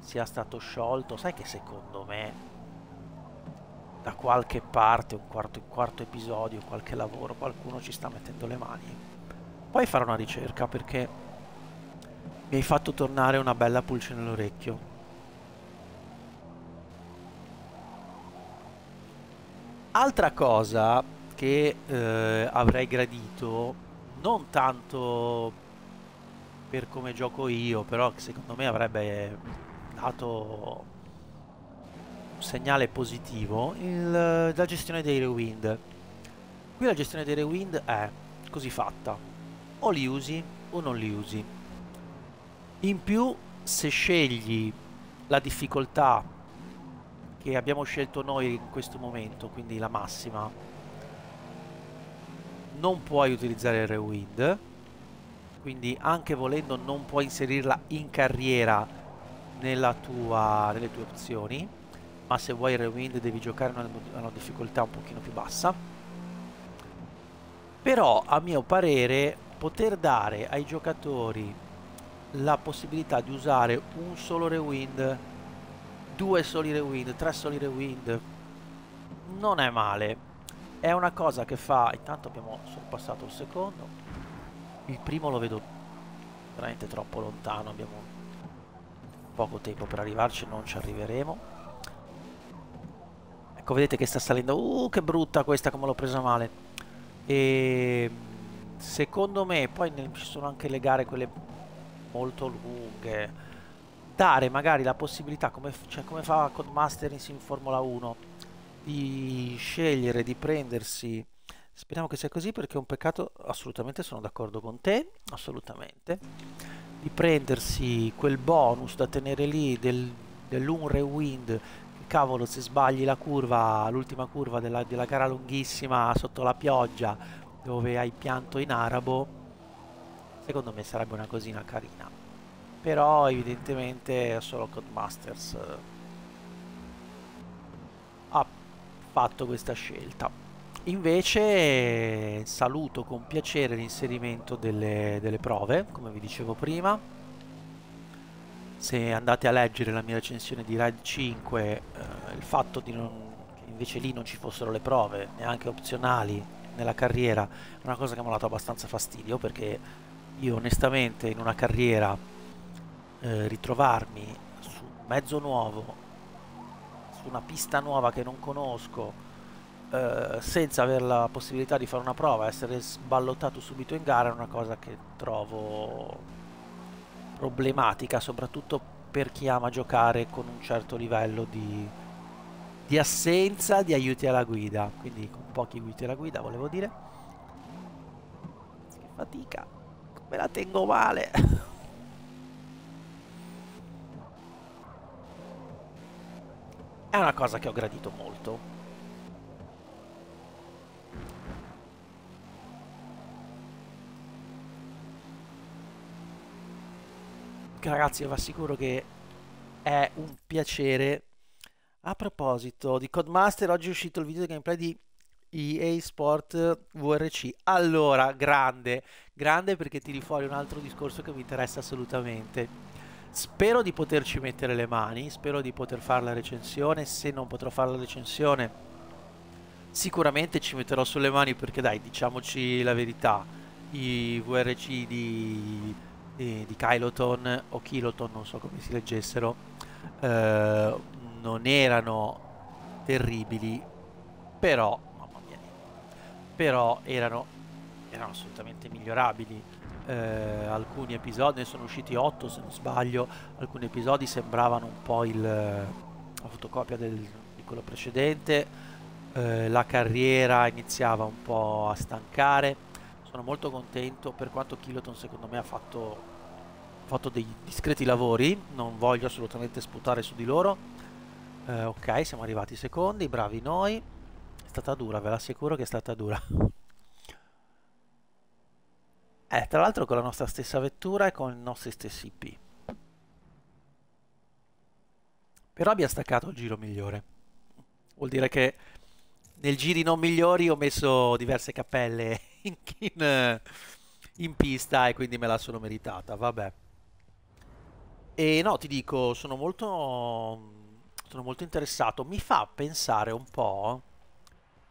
sia stato sciolto, sai che secondo me da qualche parte, un quarto, un quarto episodio, qualche lavoro, qualcuno ci sta mettendo le mani. Poi fare una ricerca perché mi hai fatto tornare una bella pulce nell'orecchio. Altra cosa che eh, avrei gradito, non tanto per come gioco io, però che secondo me avrebbe dato un segnale positivo, il, la gestione dei rewind. Qui la gestione dei rewind è così fatta, o li usi o non li usi. In più, se scegli la difficoltà che abbiamo scelto noi in questo momento, quindi la massima, non puoi utilizzare il rewind, quindi anche volendo non puoi inserirla in carriera tua, nelle tue opzioni, ma se vuoi il rewind devi giocare a una, una difficoltà un pochino più bassa. Però a mio parere poter dare ai giocatori la possibilità di usare un solo rewind due soli rewind, tre soli rewind. Non è male. È una cosa che fa... Intanto abbiamo sorpassato il secondo. Il primo lo vedo veramente troppo lontano. Abbiamo poco tempo per arrivarci, non ci arriveremo. Ecco, vedete che sta salendo. Uh, che brutta questa, come l'ho presa male. E secondo me, poi ci sono anche le gare quelle molto lunghe dare magari la possibilità, come, cioè come fa Codemasters in Formula 1, di scegliere di prendersi... Speriamo che sia così perché è un peccato, assolutamente sono d'accordo con te, assolutamente, di prendersi quel bonus da tenere lì del, dell'Unre Wind cavolo se sbagli la curva, l'ultima curva della, della, gara lunghissima sotto la pioggia dove hai pianto in arabo, secondo me sarebbe una cosina carina però evidentemente solo Codemasters eh, ha fatto questa scelta invece saluto con piacere l'inserimento delle, delle prove come vi dicevo prima se andate a leggere la mia recensione di Raid 5 eh, il fatto di non, che invece lì non ci fossero le prove neanche opzionali nella carriera è una cosa che mi ha dato abbastanza fastidio perché io onestamente in una carriera eh, ritrovarmi su un mezzo nuovo, su una pista nuova che non conosco, eh, senza avere la possibilità di fare una prova, essere sballottato subito in gara è una cosa che trovo problematica, soprattutto per chi ama giocare con un certo livello di, di assenza di aiuti alla guida, quindi con pochi aiuti alla guida volevo dire. Che fatica, me la tengo male. una cosa che ho gradito molto. Ragazzi, vi assicuro che è un piacere. A proposito di Codemaster, oggi è uscito il video di gameplay di EA Sport VRC. Allora, grande, grande perché tiri fuori un altro discorso che mi interessa assolutamente. Spero di poterci mettere le mani, spero di poter fare la recensione, se non potrò fare la recensione sicuramente ci metterò sulle mani perché dai, diciamoci la verità, i VRC di, di, di Kyloton o Kiloton, non so come si leggessero, eh, non erano terribili, però, mamma mia, però erano, erano assolutamente migliorabili eh, alcuni episodi, ne sono usciti 8 se non sbaglio, alcuni episodi sembravano un po' il, eh, la fotocopia del, di quello precedente, eh, la carriera iniziava un po' a stancare, sono molto contento per quanto Kiloton secondo me ha fatto, fatto dei discreti lavori, non voglio assolutamente sputare su di loro, eh, ok siamo arrivati secondi, bravi noi, è stata dura, ve l'assicuro che è stata dura. Eh, tra l'altro con la nostra stessa vettura e con i nostri stessi IP. Però abbia staccato il giro migliore. Vuol dire che nel giri non migliori ho messo diverse cappelle in, in, eh, in pista e quindi me la sono meritata, vabbè. E no, ti dico, sono molto, sono molto interessato. Mi fa pensare un po',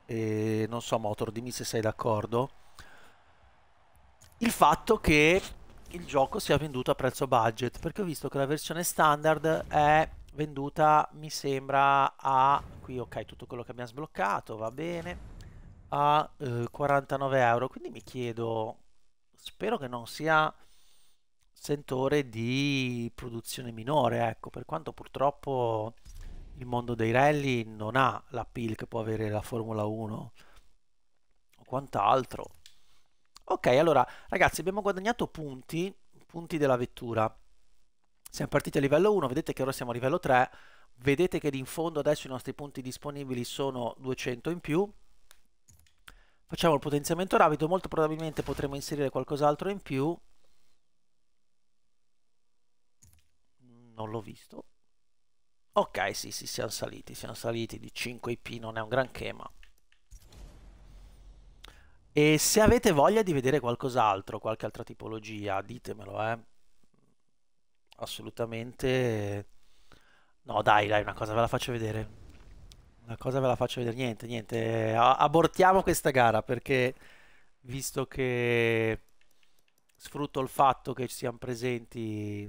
e eh, non so Motor, dimmi se sei d'accordo, il fatto che il gioco sia venduto a prezzo budget, perché ho visto che la versione standard è venduta, mi sembra, a... qui ok, tutto quello che abbiamo sbloccato, va bene, a eh, 49 euro, quindi mi chiedo, spero che non sia sentore di produzione minore, ecco, per quanto purtroppo il mondo dei rally non ha la l'appeal che può avere la Formula 1 o quant'altro Ok, allora ragazzi abbiamo guadagnato punti, punti della vettura. Siamo partiti a livello 1, vedete che ora siamo a livello 3, vedete che in fondo adesso i nostri punti disponibili sono 200 in più. Facciamo il potenziamento rapido, molto probabilmente potremo inserire qualcos'altro in più. Non l'ho visto. Ok, sì, sì, siamo saliti, siamo saliti di 5 IP, non è un granché, ma e se avete voglia di vedere qualcos'altro, qualche altra tipologia, ditemelo, eh. Assolutamente. No, dai, dai, una cosa ve la faccio vedere. Una cosa ve la faccio vedere. Niente, niente. Abortiamo questa gara perché, visto che sfrutto il fatto che ci siamo presenti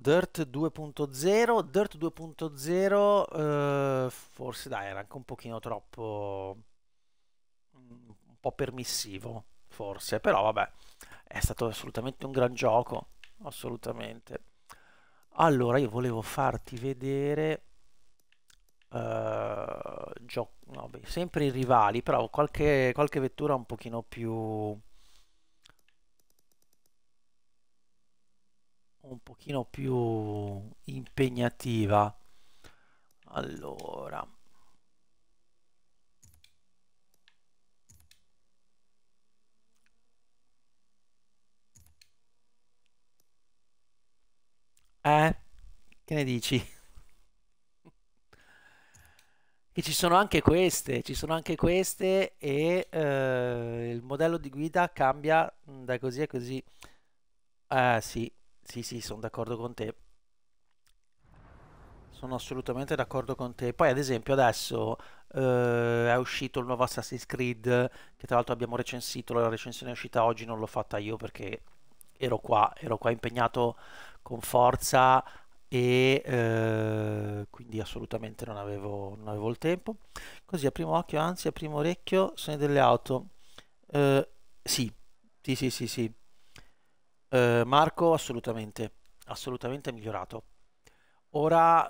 Dirt 2.0, Dirt 2.0 eh, forse dai era anche un pochino troppo, mm, un po' permissivo forse, però vabbè è stato assolutamente un gran gioco, assolutamente. Allora io volevo farti vedere, eh, no, sempre i rivali, però qualche, qualche vettura un pochino più un pochino più impegnativa allora eh che ne dici e ci sono anche queste, ci sono anche queste e eh, il modello di guida cambia mm, da così a così. eh sì, sì, sì, sono d'accordo con te. Sono assolutamente d'accordo con te. Poi, ad esempio, adesso eh, è uscito il nuovo Assassin's Creed, che tra l'altro abbiamo recensito, la recensione è uscita oggi, non l'ho fatta io perché ero qua, ero qua impegnato con forza e eh, quindi assolutamente non avevo, non avevo, il tempo. Così a primo occhio, anzi a primo orecchio, sono delle auto. Eh, sì, sì, sì, sì, sì. Eh, Marco assolutamente, assolutamente migliorato. Ora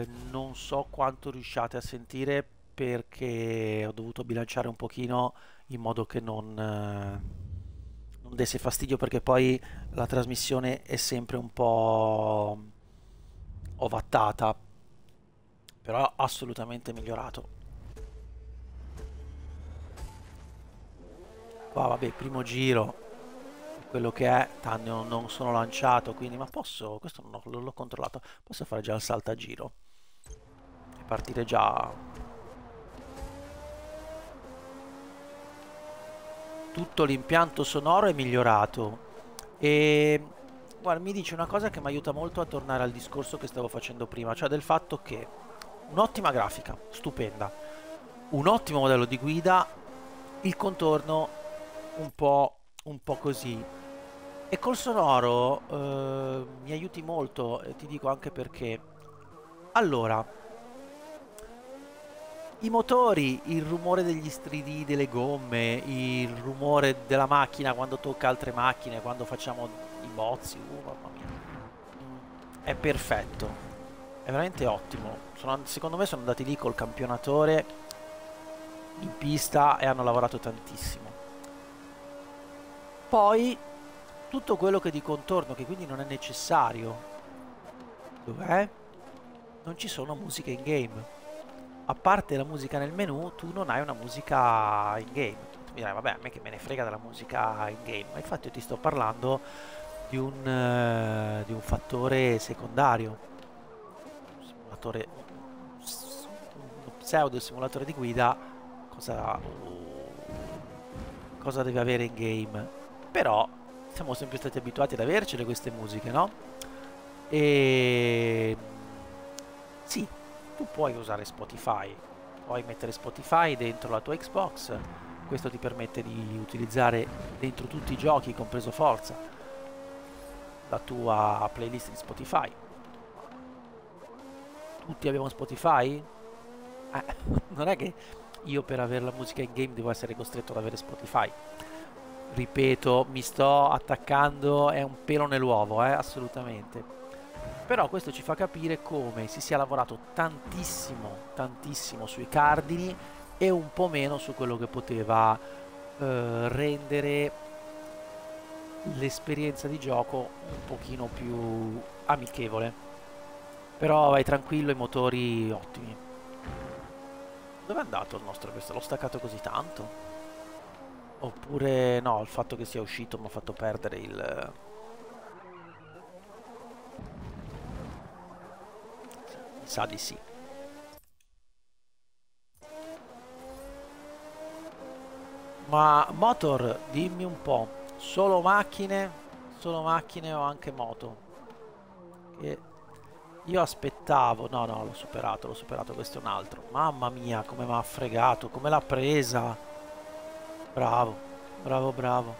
eh, non so quanto riusciate a sentire perché ho dovuto bilanciare un pochino in modo che non, eh, non desse fastidio perché poi la trasmissione è sempre un po' ovattata, però assolutamente migliorato. Qua vabbè, primo giro, quello che è Tanno non sono lanciato quindi ma posso questo non l'ho controllato posso fare già il giro e partire già tutto l'impianto sonoro è migliorato e guarda mi dice una cosa che mi aiuta molto a tornare al discorso che stavo facendo prima cioè del fatto che un'ottima grafica stupenda un ottimo modello di guida il contorno un po', un po così e col sonoro eh, mi aiuti molto, e ti dico anche perché. Allora, i motori, il rumore degli stridi delle gomme, il rumore della macchina quando tocca altre macchine, quando facciamo i bozzi, uh, mamma mia. È perfetto. È veramente ottimo. Sono, secondo me sono andati lì col campionatore in pista e hanno lavorato tantissimo. Poi tutto quello che è di contorno, che quindi non è necessario. Dov'è? Non ci sono musiche in game. A parte la musica nel menu, tu non hai una musica in game. Tu mi dirai, vabbè, a me che me ne frega della musica in game. Ma infatti io ti sto parlando di un, uh, di un fattore secondario. Un simulatore... Un pseudo simulatore di guida. Cosa... Cosa deve avere in game? Però siamo sempre stati abituati ad avercele queste musiche, no? E... Mm, sì, tu puoi usare Spotify, puoi mettere Spotify dentro la tua Xbox, questo ti permette di utilizzare dentro tutti i giochi, compreso Forza, la tua playlist di Spotify. Tutti abbiamo Spotify? Eh, non è che io per avere la musica in game devo essere costretto ad avere Spotify ripeto, mi sto attaccando, è un pelo nell'uovo, eh, assolutamente. Però questo ci fa capire come si sia lavorato tantissimo, tantissimo sui cardini e un po' meno su quello che poteva eh, rendere l'esperienza di gioco un pochino più amichevole. Però vai tranquillo, i motori ottimi. Dove è andato il nostro questo? L'ho staccato così tanto? Oppure no, il fatto che sia uscito mi ha fatto perdere il... Eh, sa di sì. Ma motor, dimmi un po', solo macchine, solo macchine o anche moto? Che io aspettavo, no no, l'ho superato, l'ho superato, questo è un altro. Mamma mia, come mi ha fregato, come l'ha presa. Bravo, bravo, bravo.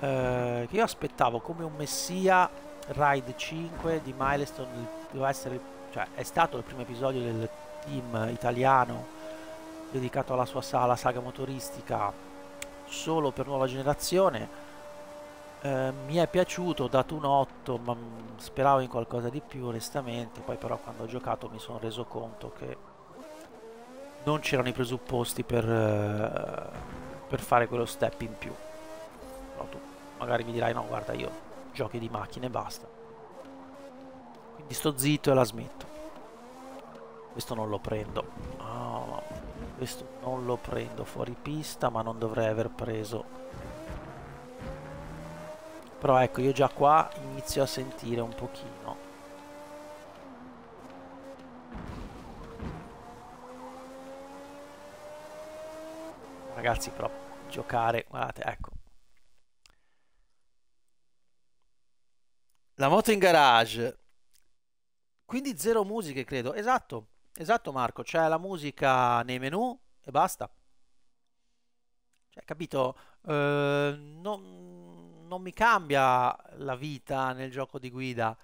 Eh, io aspettavo come un messia Ride 5 di Milestone, doveva essere, cioè è stato il primo episodio del team italiano dedicato alla sua sala saga motoristica solo per nuova generazione. Eh, mi è piaciuto, ho dato un 8, ma speravo in qualcosa di più onestamente, poi però quando ho giocato mi sono reso conto che non c'erano i presupposti per, uh, per fare quello step in più. Però tu magari mi dirai no, guarda io giochi di macchine e basta. Quindi sto zitto e la smetto. Questo non lo prendo. Oh, questo non lo prendo fuori pista, ma non dovrei aver preso. Però ecco, io già qua inizio a sentire un pochino Ragazzi, però giocare, guardate, ecco. La moto in garage. Quindi zero musiche, credo. Esatto, esatto Marco, c'è la musica nei menu e basta. Cioè, capito? Eh, non, non mi cambia la vita nel gioco di guida.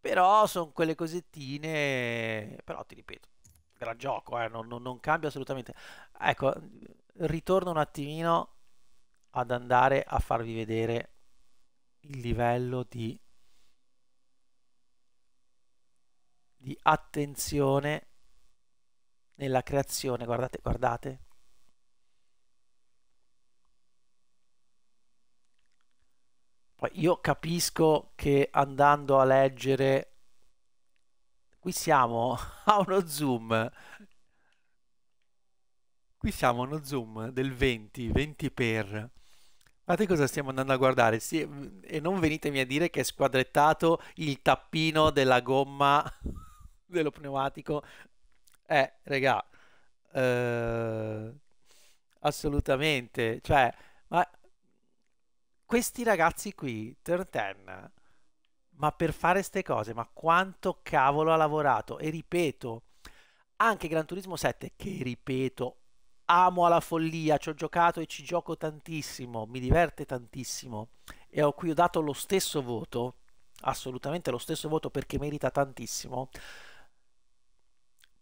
Però sono quelle cosettine, però ti ripeto, gran gioco, eh, non, non, non cambia assolutamente. Ecco, ritorno un attimino ad andare a farvi vedere il livello di, di attenzione nella creazione. Guardate, guardate. Poi io capisco che andando a leggere qui siamo a uno zoom qui siamo a uno zoom del 20 20 per guardate cosa stiamo andando a guardare sì, e non venitemi a dire che è squadrettato il tappino della gomma dello pneumatico eh regà eh, assolutamente cioè ma questi ragazzi qui turn 10 ma per fare ste cose, ma quanto cavolo ha lavorato? E ripeto, anche Gran Turismo 7, che ripeto, amo alla follia, ci ho giocato e ci gioco tantissimo, mi diverte tantissimo e a cui ho dato lo stesso voto, assolutamente lo stesso voto perché merita tantissimo.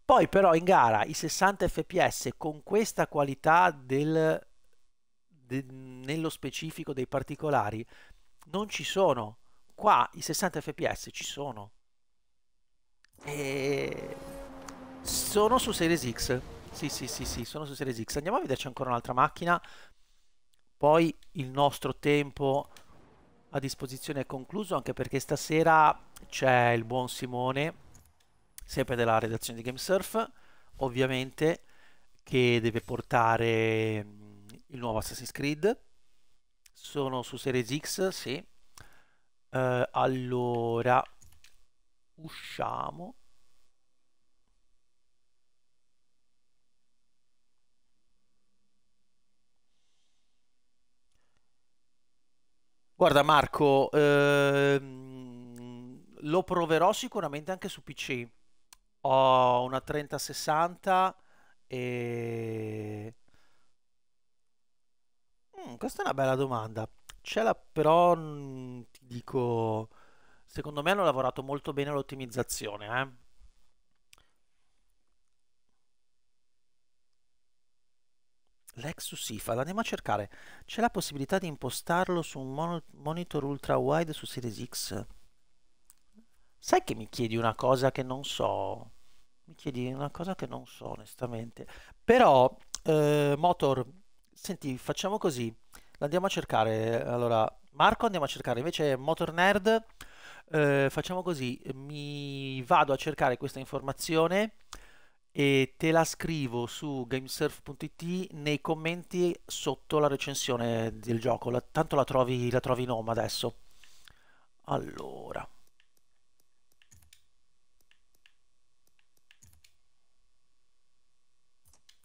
Poi però in gara i 60 fps con questa qualità del, de, nello specifico dei particolari non ci sono qua i 60 fps ci sono. E... Sono su Series X. Sì, sì, sì, sì, sono su Series X. Andiamo a vederci ancora un'altra macchina. Poi il nostro tempo a disposizione è concluso, anche perché stasera c'è il buon Simone, sempre della redazione di Gamesurf, ovviamente, che deve portare mm, il nuovo Assassin's Creed. Sono su Series X, sì, Uh, allora, usciamo. Guarda Marco, ehm, lo proverò sicuramente anche su PC. Ho una 3060 e... Mm, questa è una bella domanda ce l'ha però, mm, ti dico, secondo me hanno lavorato molto bene l'ottimizzazione, eh. Lexus IFA, andiamo a cercare. C'è la possibilità di impostarlo su un mon monitor ultra wide su Series X? Sai che mi chiedi una cosa che non so? Mi chiedi una cosa che non so, onestamente. Però, eh, Motor, senti, facciamo così. Andiamo a cercare, allora, Marco andiamo a cercare, invece Motor Nerd, eh, facciamo così, mi vado a cercare questa informazione e te la scrivo su gamesurf.it nei commenti sotto la recensione del gioco, la, tanto la trovi, la trovi in home adesso. Allora...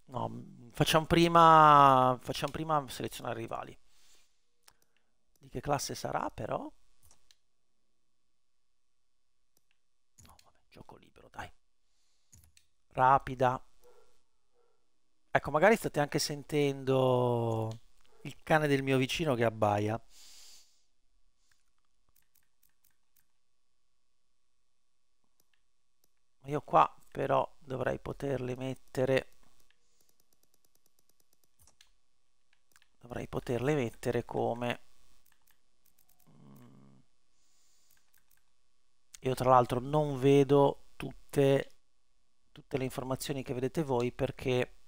No, facciamo prima, facciamo prima selezionare i rivali. Che classe sarà però? No, vabbè, gioco libero, dai. Rapida. Ecco, magari state anche sentendo il cane del mio vicino che abbaia. Io qua però dovrei poterle mettere dovrei poterle mettere come Io tra l'altro non vedo tutte, tutte le informazioni che vedete voi perché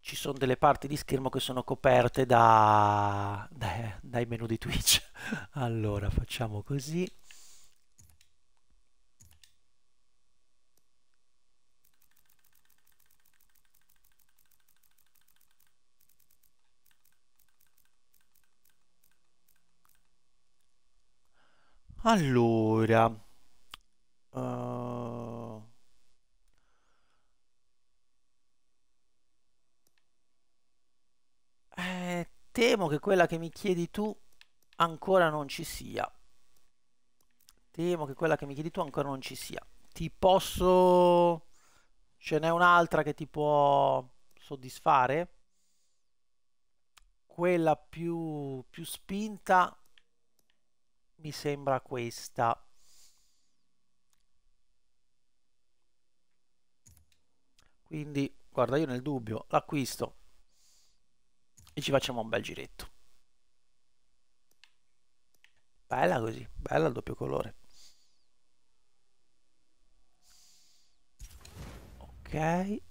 ci sono delle parti di schermo che sono coperte da, da, dai menu di Twitch. Allora facciamo così. Allora, uh, eh, temo che quella che mi chiedi tu ancora non ci sia. Temo che quella che mi chiedi tu ancora non ci sia. Ti posso... Ce n'è un'altra che ti può soddisfare? Quella più, più spinta mi sembra questa. Quindi, guarda, io nel dubbio l'acquisto e ci facciamo un bel giretto. Bella così, bella il doppio colore. Ok.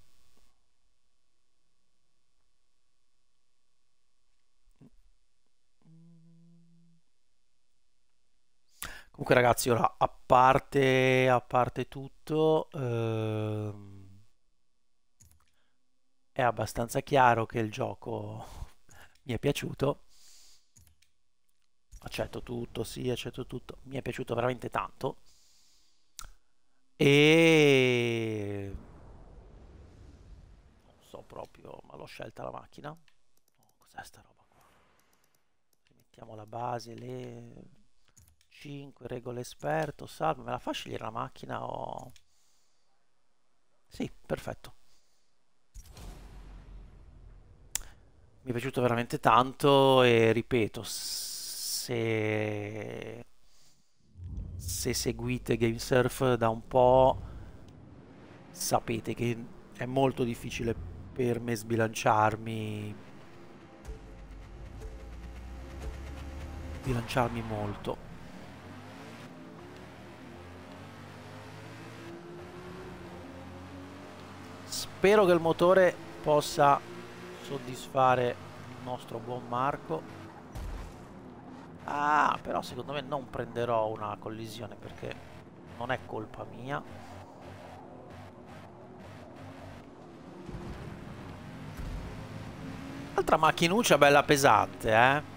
Comunque ragazzi, ora a parte, a parte tutto, ehm, è abbastanza chiaro che il gioco mi è piaciuto. Accetto tutto, sì, accetto tutto. Mi è piaciuto veramente tanto. E... Non so proprio, ma l'ho scelta la macchina. Oh, cos'è sta roba qua? Mettiamo la base, le 5, regole esperto, salvo, me la fa scegliere la macchina o... Sì, perfetto. Mi è piaciuto veramente tanto e ripeto, se, se seguite Gamesurf da un po' sapete che è molto difficile per me sbilanciarmi sbilanciarmi molto spero che il motore possa soddisfare il nostro buon Marco ah però secondo me non prenderò una collisione perché non è colpa mia altra macchinuccia bella pesante eh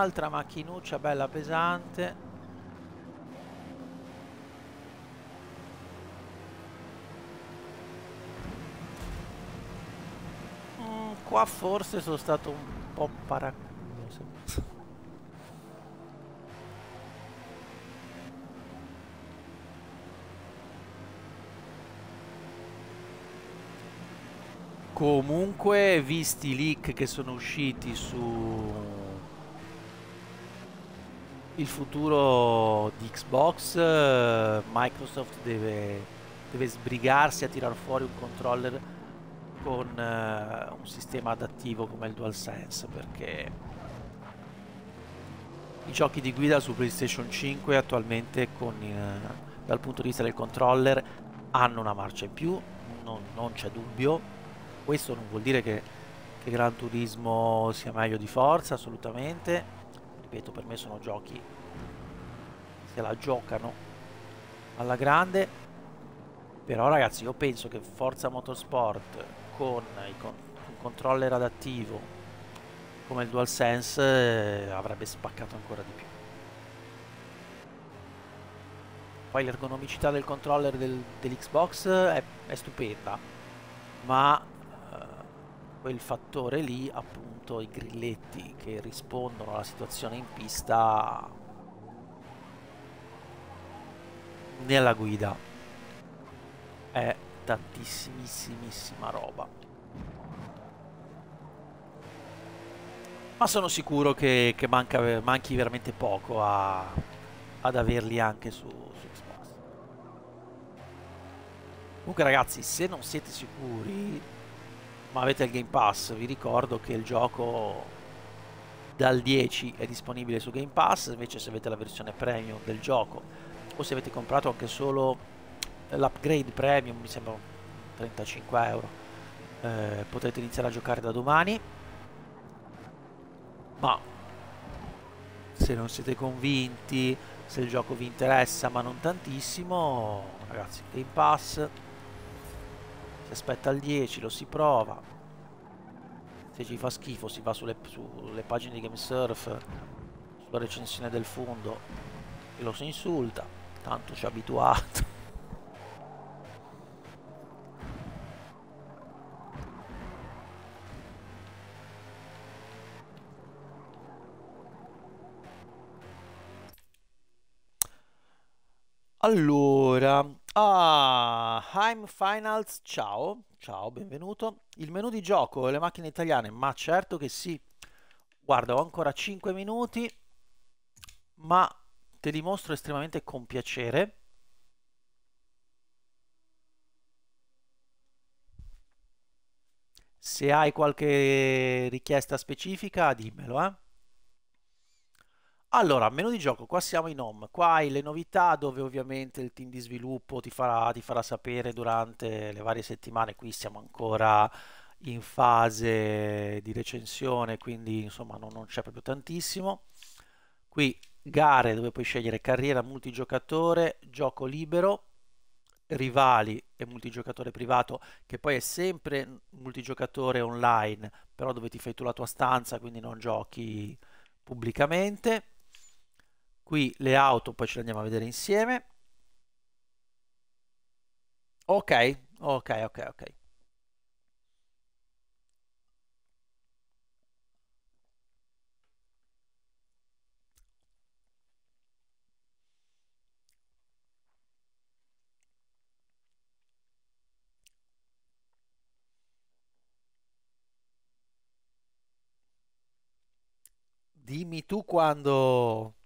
un'altra macchinuccia bella pesante. Mm, qua forse sono stato un po' paraculo. Se... comunque visti i leak che sono usciti su il futuro di Xbox, eh, Microsoft deve, deve sbrigarsi a tirar fuori un controller con uh, un sistema adattivo come il DualSense perché i giochi di guida su PlayStation 5 attualmente con, uh, dal punto di vista del controller hanno una marcia in più, non, non c'è dubbio. Questo non vuol dire che, che Gran Turismo sia meglio di forza, assolutamente ripeto per me sono giochi se la giocano alla grande però ragazzi io penso che Forza Motorsport con il con un controller adattivo come il DualSense eh, avrebbe spaccato ancora di più poi l'ergonomicità del controller del, dell'Xbox è, è stupenda ma quel fattore lì, appunto, i grilletti che rispondono alla situazione in pista nella guida è tantissimissimissima roba. Ma sono sicuro che, che manca, manchi veramente poco a, ad averli anche su, su Xbox. Comunque ragazzi, se non siete sicuri ma avete il Game Pass, vi ricordo che il gioco dal 10 è disponibile su Game Pass, invece se avete la versione premium del gioco o se avete comprato anche solo l'upgrade premium, mi sembra 35 euro, eh, potete iniziare a giocare da domani, ma se non siete convinti, se il gioco vi interessa ma non tantissimo, ragazzi, Game Pass si aspetta il 10 lo si prova se ci fa schifo si va sulle, sulle pagine di GameSurf sulla recensione del fondo e lo si insulta tanto ci ha abituato Allora, Ah, Heim Finals, ciao, ciao, benvenuto. Il menu di gioco e le macchine italiane, ma certo che sì. Guarda, ho ancora 5 minuti, ma te li mostro estremamente con piacere. Se hai qualche richiesta specifica, dimmelo, eh. Allora, menu di gioco, qua siamo in home, qua hai le novità dove ovviamente il team di sviluppo ti farà, ti farà sapere durante le varie settimane, qui siamo ancora in fase di recensione, quindi insomma non, non c'è proprio tantissimo. Qui gare dove puoi scegliere carriera, multigiocatore, gioco libero, rivali e multigiocatore privato, che poi è sempre multigiocatore online, però dove ti fai tu la tua stanza, quindi non giochi pubblicamente qui le auto poi ce le andiamo a vedere insieme ok ok ok ok Dimmi tu quando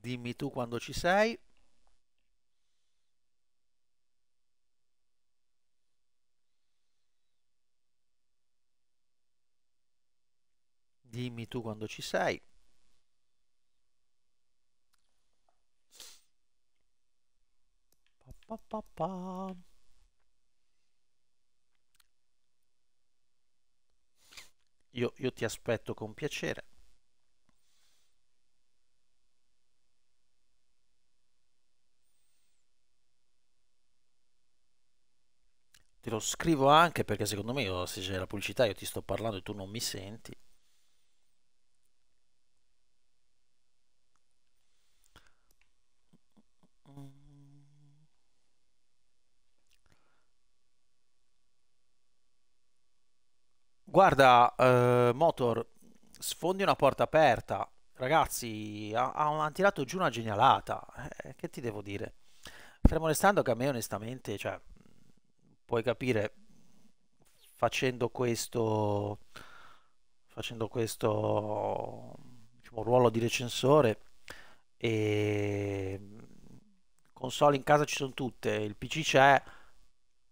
dimmi tu quando ci sei. Dimmi tu quando ci sei. Pa, pa, pa, io, io ti aspetto con piacere. Te lo scrivo anche perché secondo me io, se c'è la pubblicità io ti sto parlando e tu non mi senti. Guarda, eh, Motor, sfondi una porta aperta. Ragazzi, ha tirato giù una genialata. Eh, che ti devo dire? Fermo restando che a me onestamente, cioè, puoi capire facendo questo, facendo questo diciamo, ruolo di recensore e console in casa ci sono tutte, il PC c'è,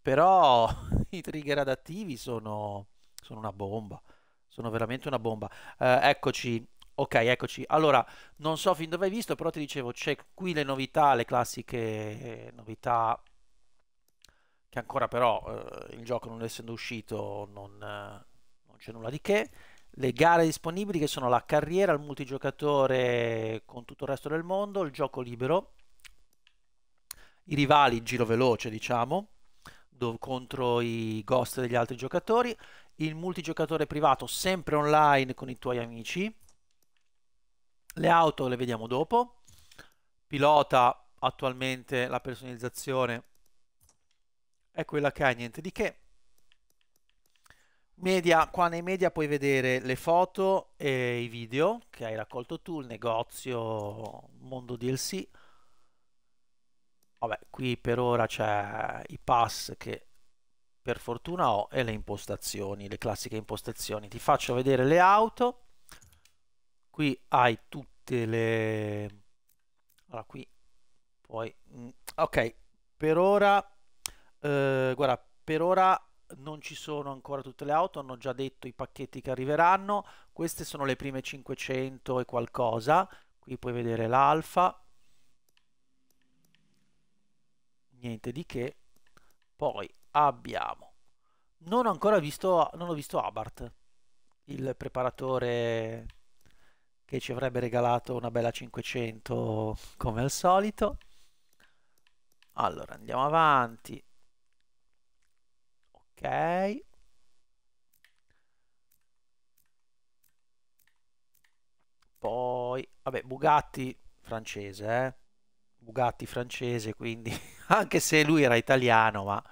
però i trigger adattivi sono, sono una bomba, sono veramente una bomba. Eh, eccoci, ok, eccoci. Allora, non so fin dove hai visto, però ti dicevo, c'è qui le novità, le classiche novità che ancora però eh, il gioco non essendo uscito non, eh, non c'è nulla di che. Le gare disponibili che sono la carriera, il multigiocatore con tutto il resto del mondo, il gioco libero, i rivali, il giro veloce diciamo, contro i ghost degli altri giocatori, il multigiocatore privato sempre online con i tuoi amici, le auto le vediamo dopo, pilota attualmente la personalizzazione è quella che ha niente di che. Media, qua nei media puoi vedere le foto e i video che hai raccolto tu, il negozio, mondo DLC. Vabbè, qui per ora c'è i pass che per fortuna ho e le impostazioni, le classiche impostazioni. Ti faccio vedere le auto. Qui hai tutte le... Allora, qui poi... Mm, ok, per ora Ehm, guarda, per ora non ci sono ancora tutte le auto, hanno già detto i pacchetti che arriveranno. Queste sono le prime 500 e qualcosa. Qui puoi vedere l'Alfa. Niente di che. Poi abbiamo. Non ho ancora visto, non ho visto Abarth, il preparatore che ci avrebbe regalato una bella 500 come al solito. Allora andiamo avanti ok poi vabbè Bugatti francese eh? Bugatti francese quindi anche se lui era italiano ma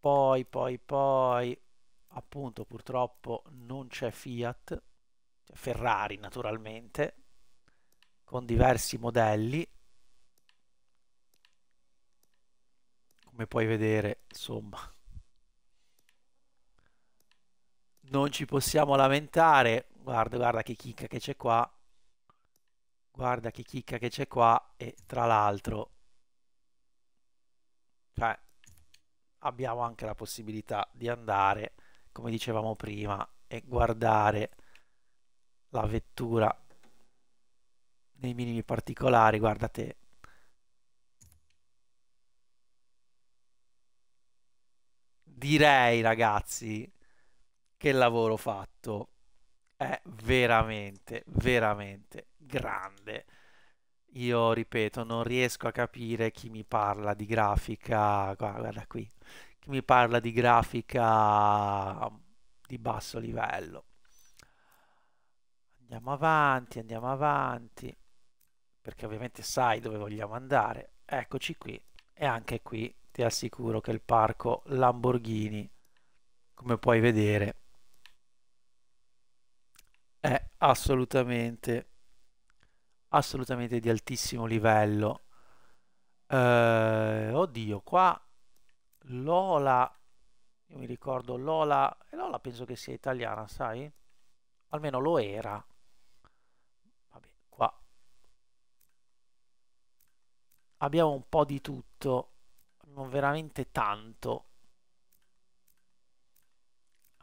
poi poi poi appunto purtroppo non c'è Fiat Ferrari naturalmente con diversi modelli come puoi vedere, insomma, non ci possiamo lamentare. Guarda, guarda che chicca che c'è qua. Guarda che chicca che c'è qua e tra l'altro cioè, abbiamo anche la possibilità di andare, come dicevamo prima, e guardare la vettura nei minimi particolari. Guardate direi ragazzi che lavoro fatto è veramente, veramente grande. Io ripeto, non riesco a capire chi mi parla di grafica, guarda qui, chi mi parla di grafica di basso livello. Andiamo avanti, andiamo avanti, perché ovviamente sai dove vogliamo andare. Eccoci qui e anche qui ti assicuro che il parco Lamborghini, come puoi vedere, è assolutamente, assolutamente di altissimo livello. Eh, oddio, qua Lola, io mi ricordo Lola, e Lola penso che sia italiana, sai? Almeno lo era. Vabbè, qua abbiamo un po' di tutto veramente tanto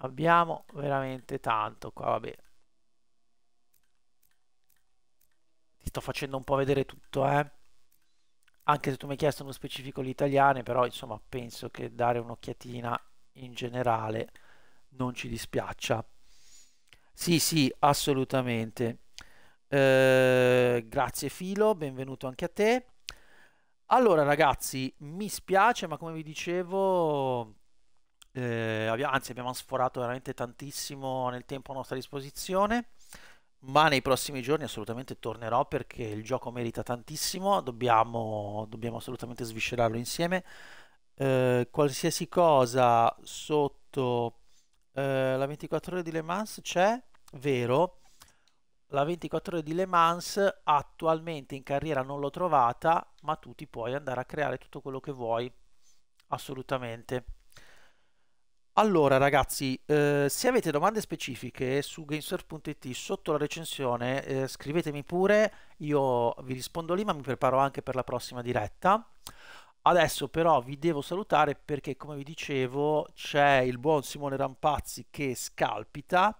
abbiamo veramente tanto qua vabbè ti sto facendo un po' vedere tutto eh anche se tu mi hai chiesto uno specifico l'italiano però insomma penso che dare un'occhiatina in generale non ci dispiaccia sì sì assolutamente eh, grazie Filo benvenuto anche a te allora ragazzi, mi spiace, ma come vi dicevo, eh, anzi abbiamo sforato veramente tantissimo nel tempo a nostra disposizione, ma nei prossimi giorni assolutamente tornerò perché il gioco merita tantissimo, dobbiamo, dobbiamo assolutamente sviscerarlo insieme. Eh, qualsiasi cosa sotto eh, la 24 ore di Le Mans c'è, vero? la 24 ore di Le Mans attualmente in carriera non l'ho trovata, ma tu ti puoi andare a creare tutto quello che vuoi, assolutamente. Allora ragazzi, eh, se avete domande specifiche su gamesurf.it sotto la recensione eh, scrivetemi pure, io vi rispondo lì ma mi preparo anche per la prossima diretta. Adesso però vi devo salutare perché come vi dicevo c'è il buon Simone Rampazzi che scalpita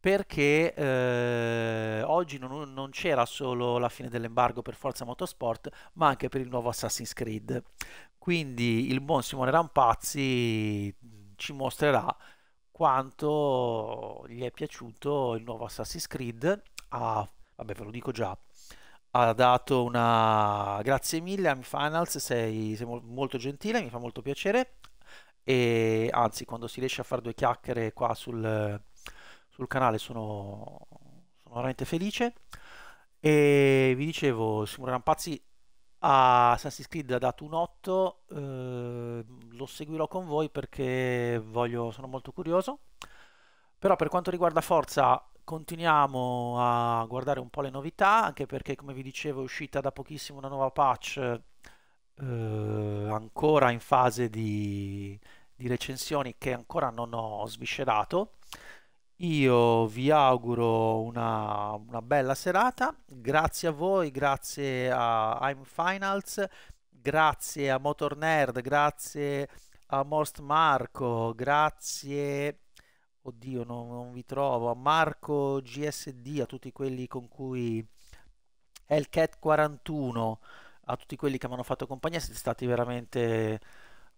perché eh, oggi non, non, c'era solo la fine dell'embargo per Forza Motorsport, ma anche per il nuovo Assassin's Creed. Quindi il buon Simone Rampazzi mm, ci mostrerà quanto gli è piaciuto il nuovo Assassin's Creed. Ah, vabbè, ve lo dico già. Ha dato una grazie mille a Finals, sei, sei molto gentile, mi fa molto piacere. E anzi, quando si riesce a fare due chiacchiere qua sul, sul canale, sono, sono veramente felice. E vi dicevo, Simone Rampazzi a Assassin's Creed ha dato un 8, eh, lo seguirò con voi perché voglio, sono molto curioso. Però per quanto riguarda Forza continuiamo a guardare un po' le novità, anche perché come vi dicevo è uscita da pochissimo una nuova patch eh, ancora in fase di, di recensioni che ancora non ho sviscerato io vi auguro una, una bella serata, grazie a voi, grazie a I'm Finals, grazie a Motor Nerd, grazie a Most Marco, grazie, oddio non, non, vi trovo, a Marco GSD, a tutti quelli con cui è il Cat 41, a tutti quelli che mi hanno fatto compagnia, siete stati veramente,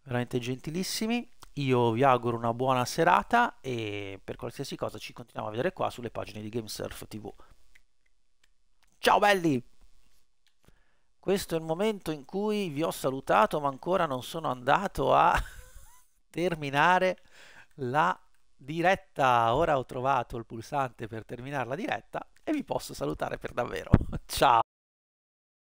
veramente gentilissimi. Io vi auguro una buona serata e per qualsiasi cosa ci continuiamo a vedere qua sulle pagine di Gamesurf TV. Ciao belli! Questo è il momento in cui vi ho salutato ma ancora non sono andato a terminare la diretta. Ora ho trovato il pulsante per terminare la diretta e vi posso salutare per davvero. Ciao!